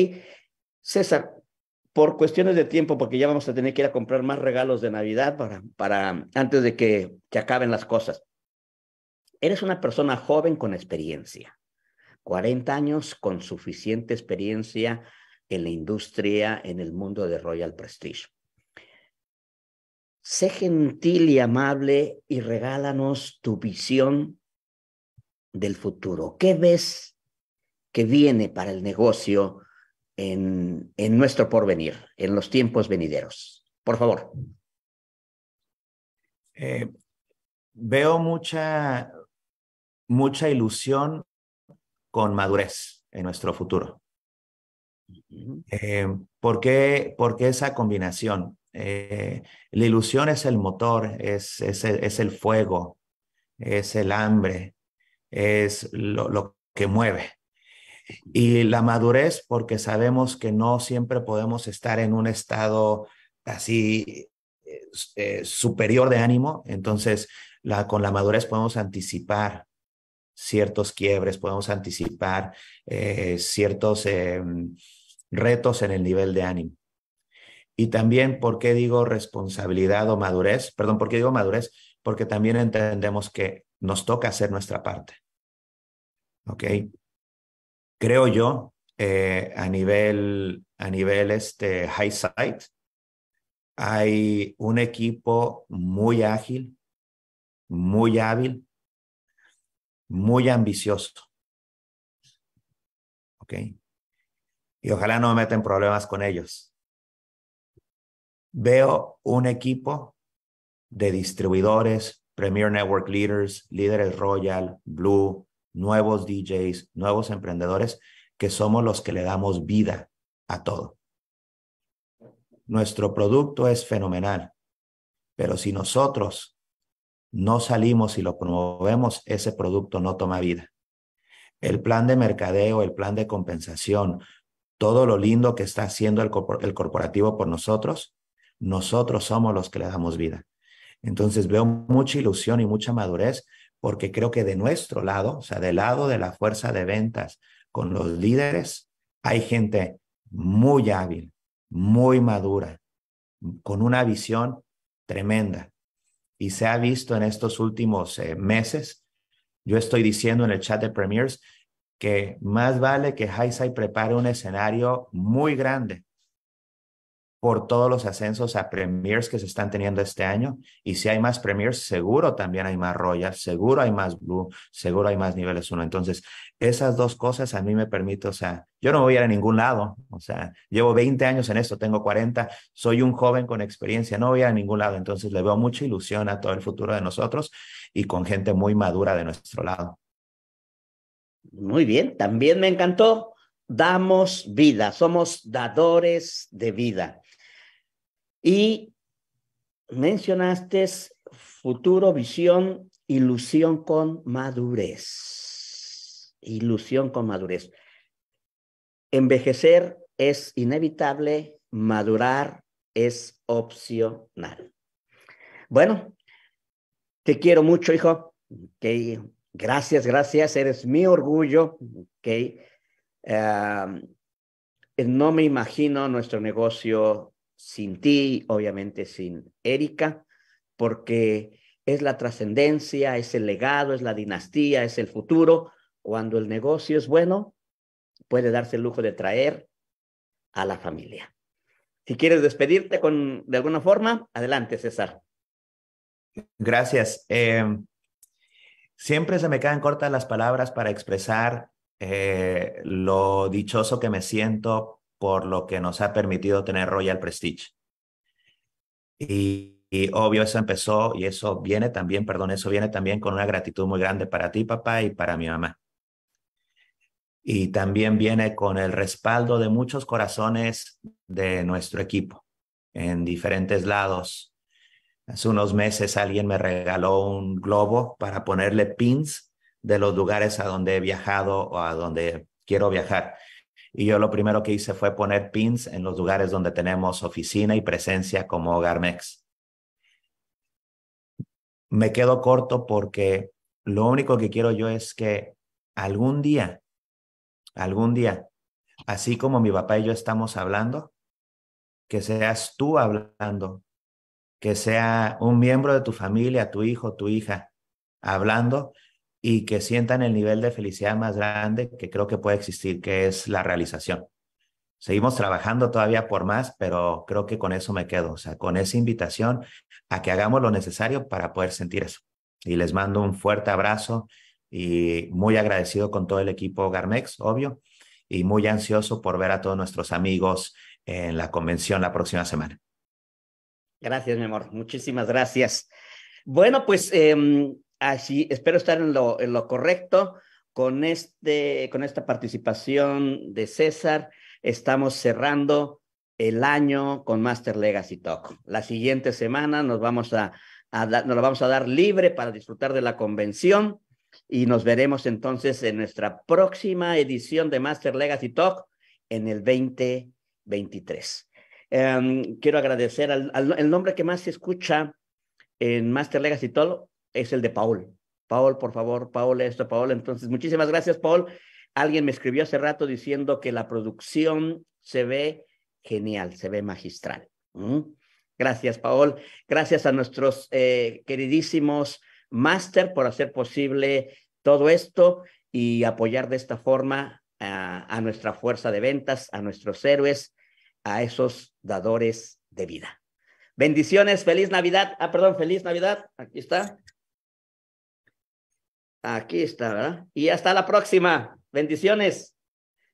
César, por cuestiones de tiempo, porque ya vamos a tener que ir a comprar más regalos de Navidad para, para antes de que, que acaben las cosas. Eres una persona joven con experiencia, 40 años con suficiente experiencia en la industria, en el mundo de Royal Prestige. Sé gentil y amable y regálanos tu visión del futuro. ¿Qué ves que viene para el negocio en, en nuestro porvenir, en los tiempos venideros. Por favor. Eh, veo mucha, mucha ilusión con madurez en nuestro futuro. Eh, ¿por, qué, esa combinación? Eh, la ilusión es el motor, es, es, el fuego, es el hambre, es lo que mueve y la madurez, porque sabemos que no siempre podemos estar en un estado así eh, eh, superior de ánimo, entonces con la madurez podemos anticipar ciertos quiebres, podemos anticipar eh, ciertos retos en el nivel de ánimo. Y también, ¿por qué digo responsabilidad o madurez? Perdón, ¿por qué digo madurez? Porque también entendemos que nos toca hacer nuestra parte. ¿Ok? creo yo, eh, a nivel, a este, high side, hay un equipo muy ágil, muy hábil, muy ambicioso. ¿Ok? Y ojalá no me metan problemas con ellos. Veo un equipo de distribuidores, Premier Network Leaders, líderes Royal, Blue, nuevos DJs, nuevos emprendedores, que somos los que le damos vida a todo. Nuestro producto es fenomenal, pero si nosotros no salimos y lo promovemos, ese producto no toma vida. El plan de mercadeo, el plan de compensación, todo lo lindo que está haciendo el, corporativo por nosotros, nosotros somos los que le damos vida. Entonces veo mucha ilusión y mucha madurez porque creo que de nuestro lado, o sea, del lado de la fuerza de ventas con los líderes, hay gente muy hábil, muy madura, con una visión tremenda. Y se ha visto en estos últimos eh, meses, yo estoy diciendo en el chat de Premiers, que más vale que Highside prepare un escenario muy grande por todos los ascensos a premiers que se están teniendo este año. Y si hay más premiers, seguro también hay más Royals, seguro hay más Blue, seguro hay más niveles 1. Entonces, esas dos cosas a mí me permiten, o sea, yo no voy a ir a ningún lado, o sea, llevo 20 años en esto, tengo 40, soy un joven con experiencia, no voy a ir a ningún lado. Entonces, le veo mucha ilusión a todo el futuro de nosotros y con gente muy madura de nuestro lado. Muy bien, también me encantó. Damos vida, somos dadores de vida. Y mencionaste futuro, visión, ilusión con madurez. Ilusión con madurez. Envejecer es inevitable, madurar es opcional. Bueno, te quiero mucho, hijo. Gracias, gracias. Eres mi orgullo. Que eh, no me imagino nuestro negocio sin ti, obviamente sin Erika, porque es la trascendencia, es el legado, es la dinastía, es el futuro. Cuando el negocio es bueno, puede darse el lujo de traer a la familia. Si quieres despedirte con, de alguna forma, adelante, César. Gracias. Em, siempre se me quedan cortas las palabras para expresar eh, lo dichoso que me siento por lo que nos ha permitido tener Royal Prestige. Y, obvio, eso empezó y eso viene también, perdón, eso viene también con una gratitud muy grande para ti, papá, y para mi mamá. Y también viene con el respaldo de muchos corazones de nuestro equipo en diferentes lados. Hace unos meses alguien me regaló un globo para ponerle pins de los lugares a donde he viajado o a donde quiero viajar. Y yo lo primero que hice fue poner pins en los lugares donde tenemos oficina y presencia como Garmex. Me quedo corto porque lo único que quiero yo es que algún día, algún día, así como mi papá y yo estamos hablando, que seas tú hablando, que sea un miembro de tu familia, tu hijo, tu hija, hablando y que sientan el nivel de felicidad más grande que creo que puede existir, que es la realización. Seguimos trabajando todavía por más, pero creo que con eso me quedo, o sea, con esa invitación a que hagamos lo necesario para poder sentir eso. Y les mando un fuerte abrazo y muy agradecido con todo el equipo Garmex, obvio, y muy ansioso por ver a todos nuestros amigos en la convención la próxima semana. Gracias, mi amor. Muchísimas gracias. Bueno, pues em, Así, ah, espero estar en lo, en lo correcto. Con, este, con esta participación de César, estamos cerrando el año con Master Legacy Talk. La siguiente semana nos vamos a, nos la vamos a dar libre para disfrutar de la convención y nos veremos entonces en nuestra próxima edición de Master Legacy Talk en el 2023. Em, quiero agradecer al, al, el nombre que más se escucha en Master Legacy Talk, es el de Paul. Paul, por favor, Paul, esto, Paul. Entonces, muchísimas gracias, Paul. Alguien me escribió hace rato diciendo que la producción se ve genial, se ve magistral. Gracias, Paul. Gracias a nuestros eh, queridísimos máster por hacer posible todo esto y apoyar de esta forma a, a nuestra fuerza de ventas, a nuestros héroes, a esos dadores de vida. Bendiciones, feliz Navidad. Ah, perdón, feliz Navidad. Aquí está. Aquí está, ¿verdad? Y hasta la próxima. Bendiciones.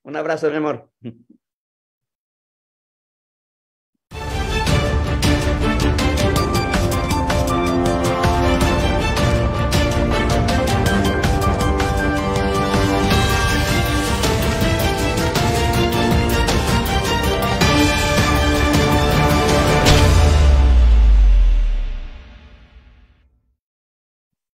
Un abrazo, mi amor.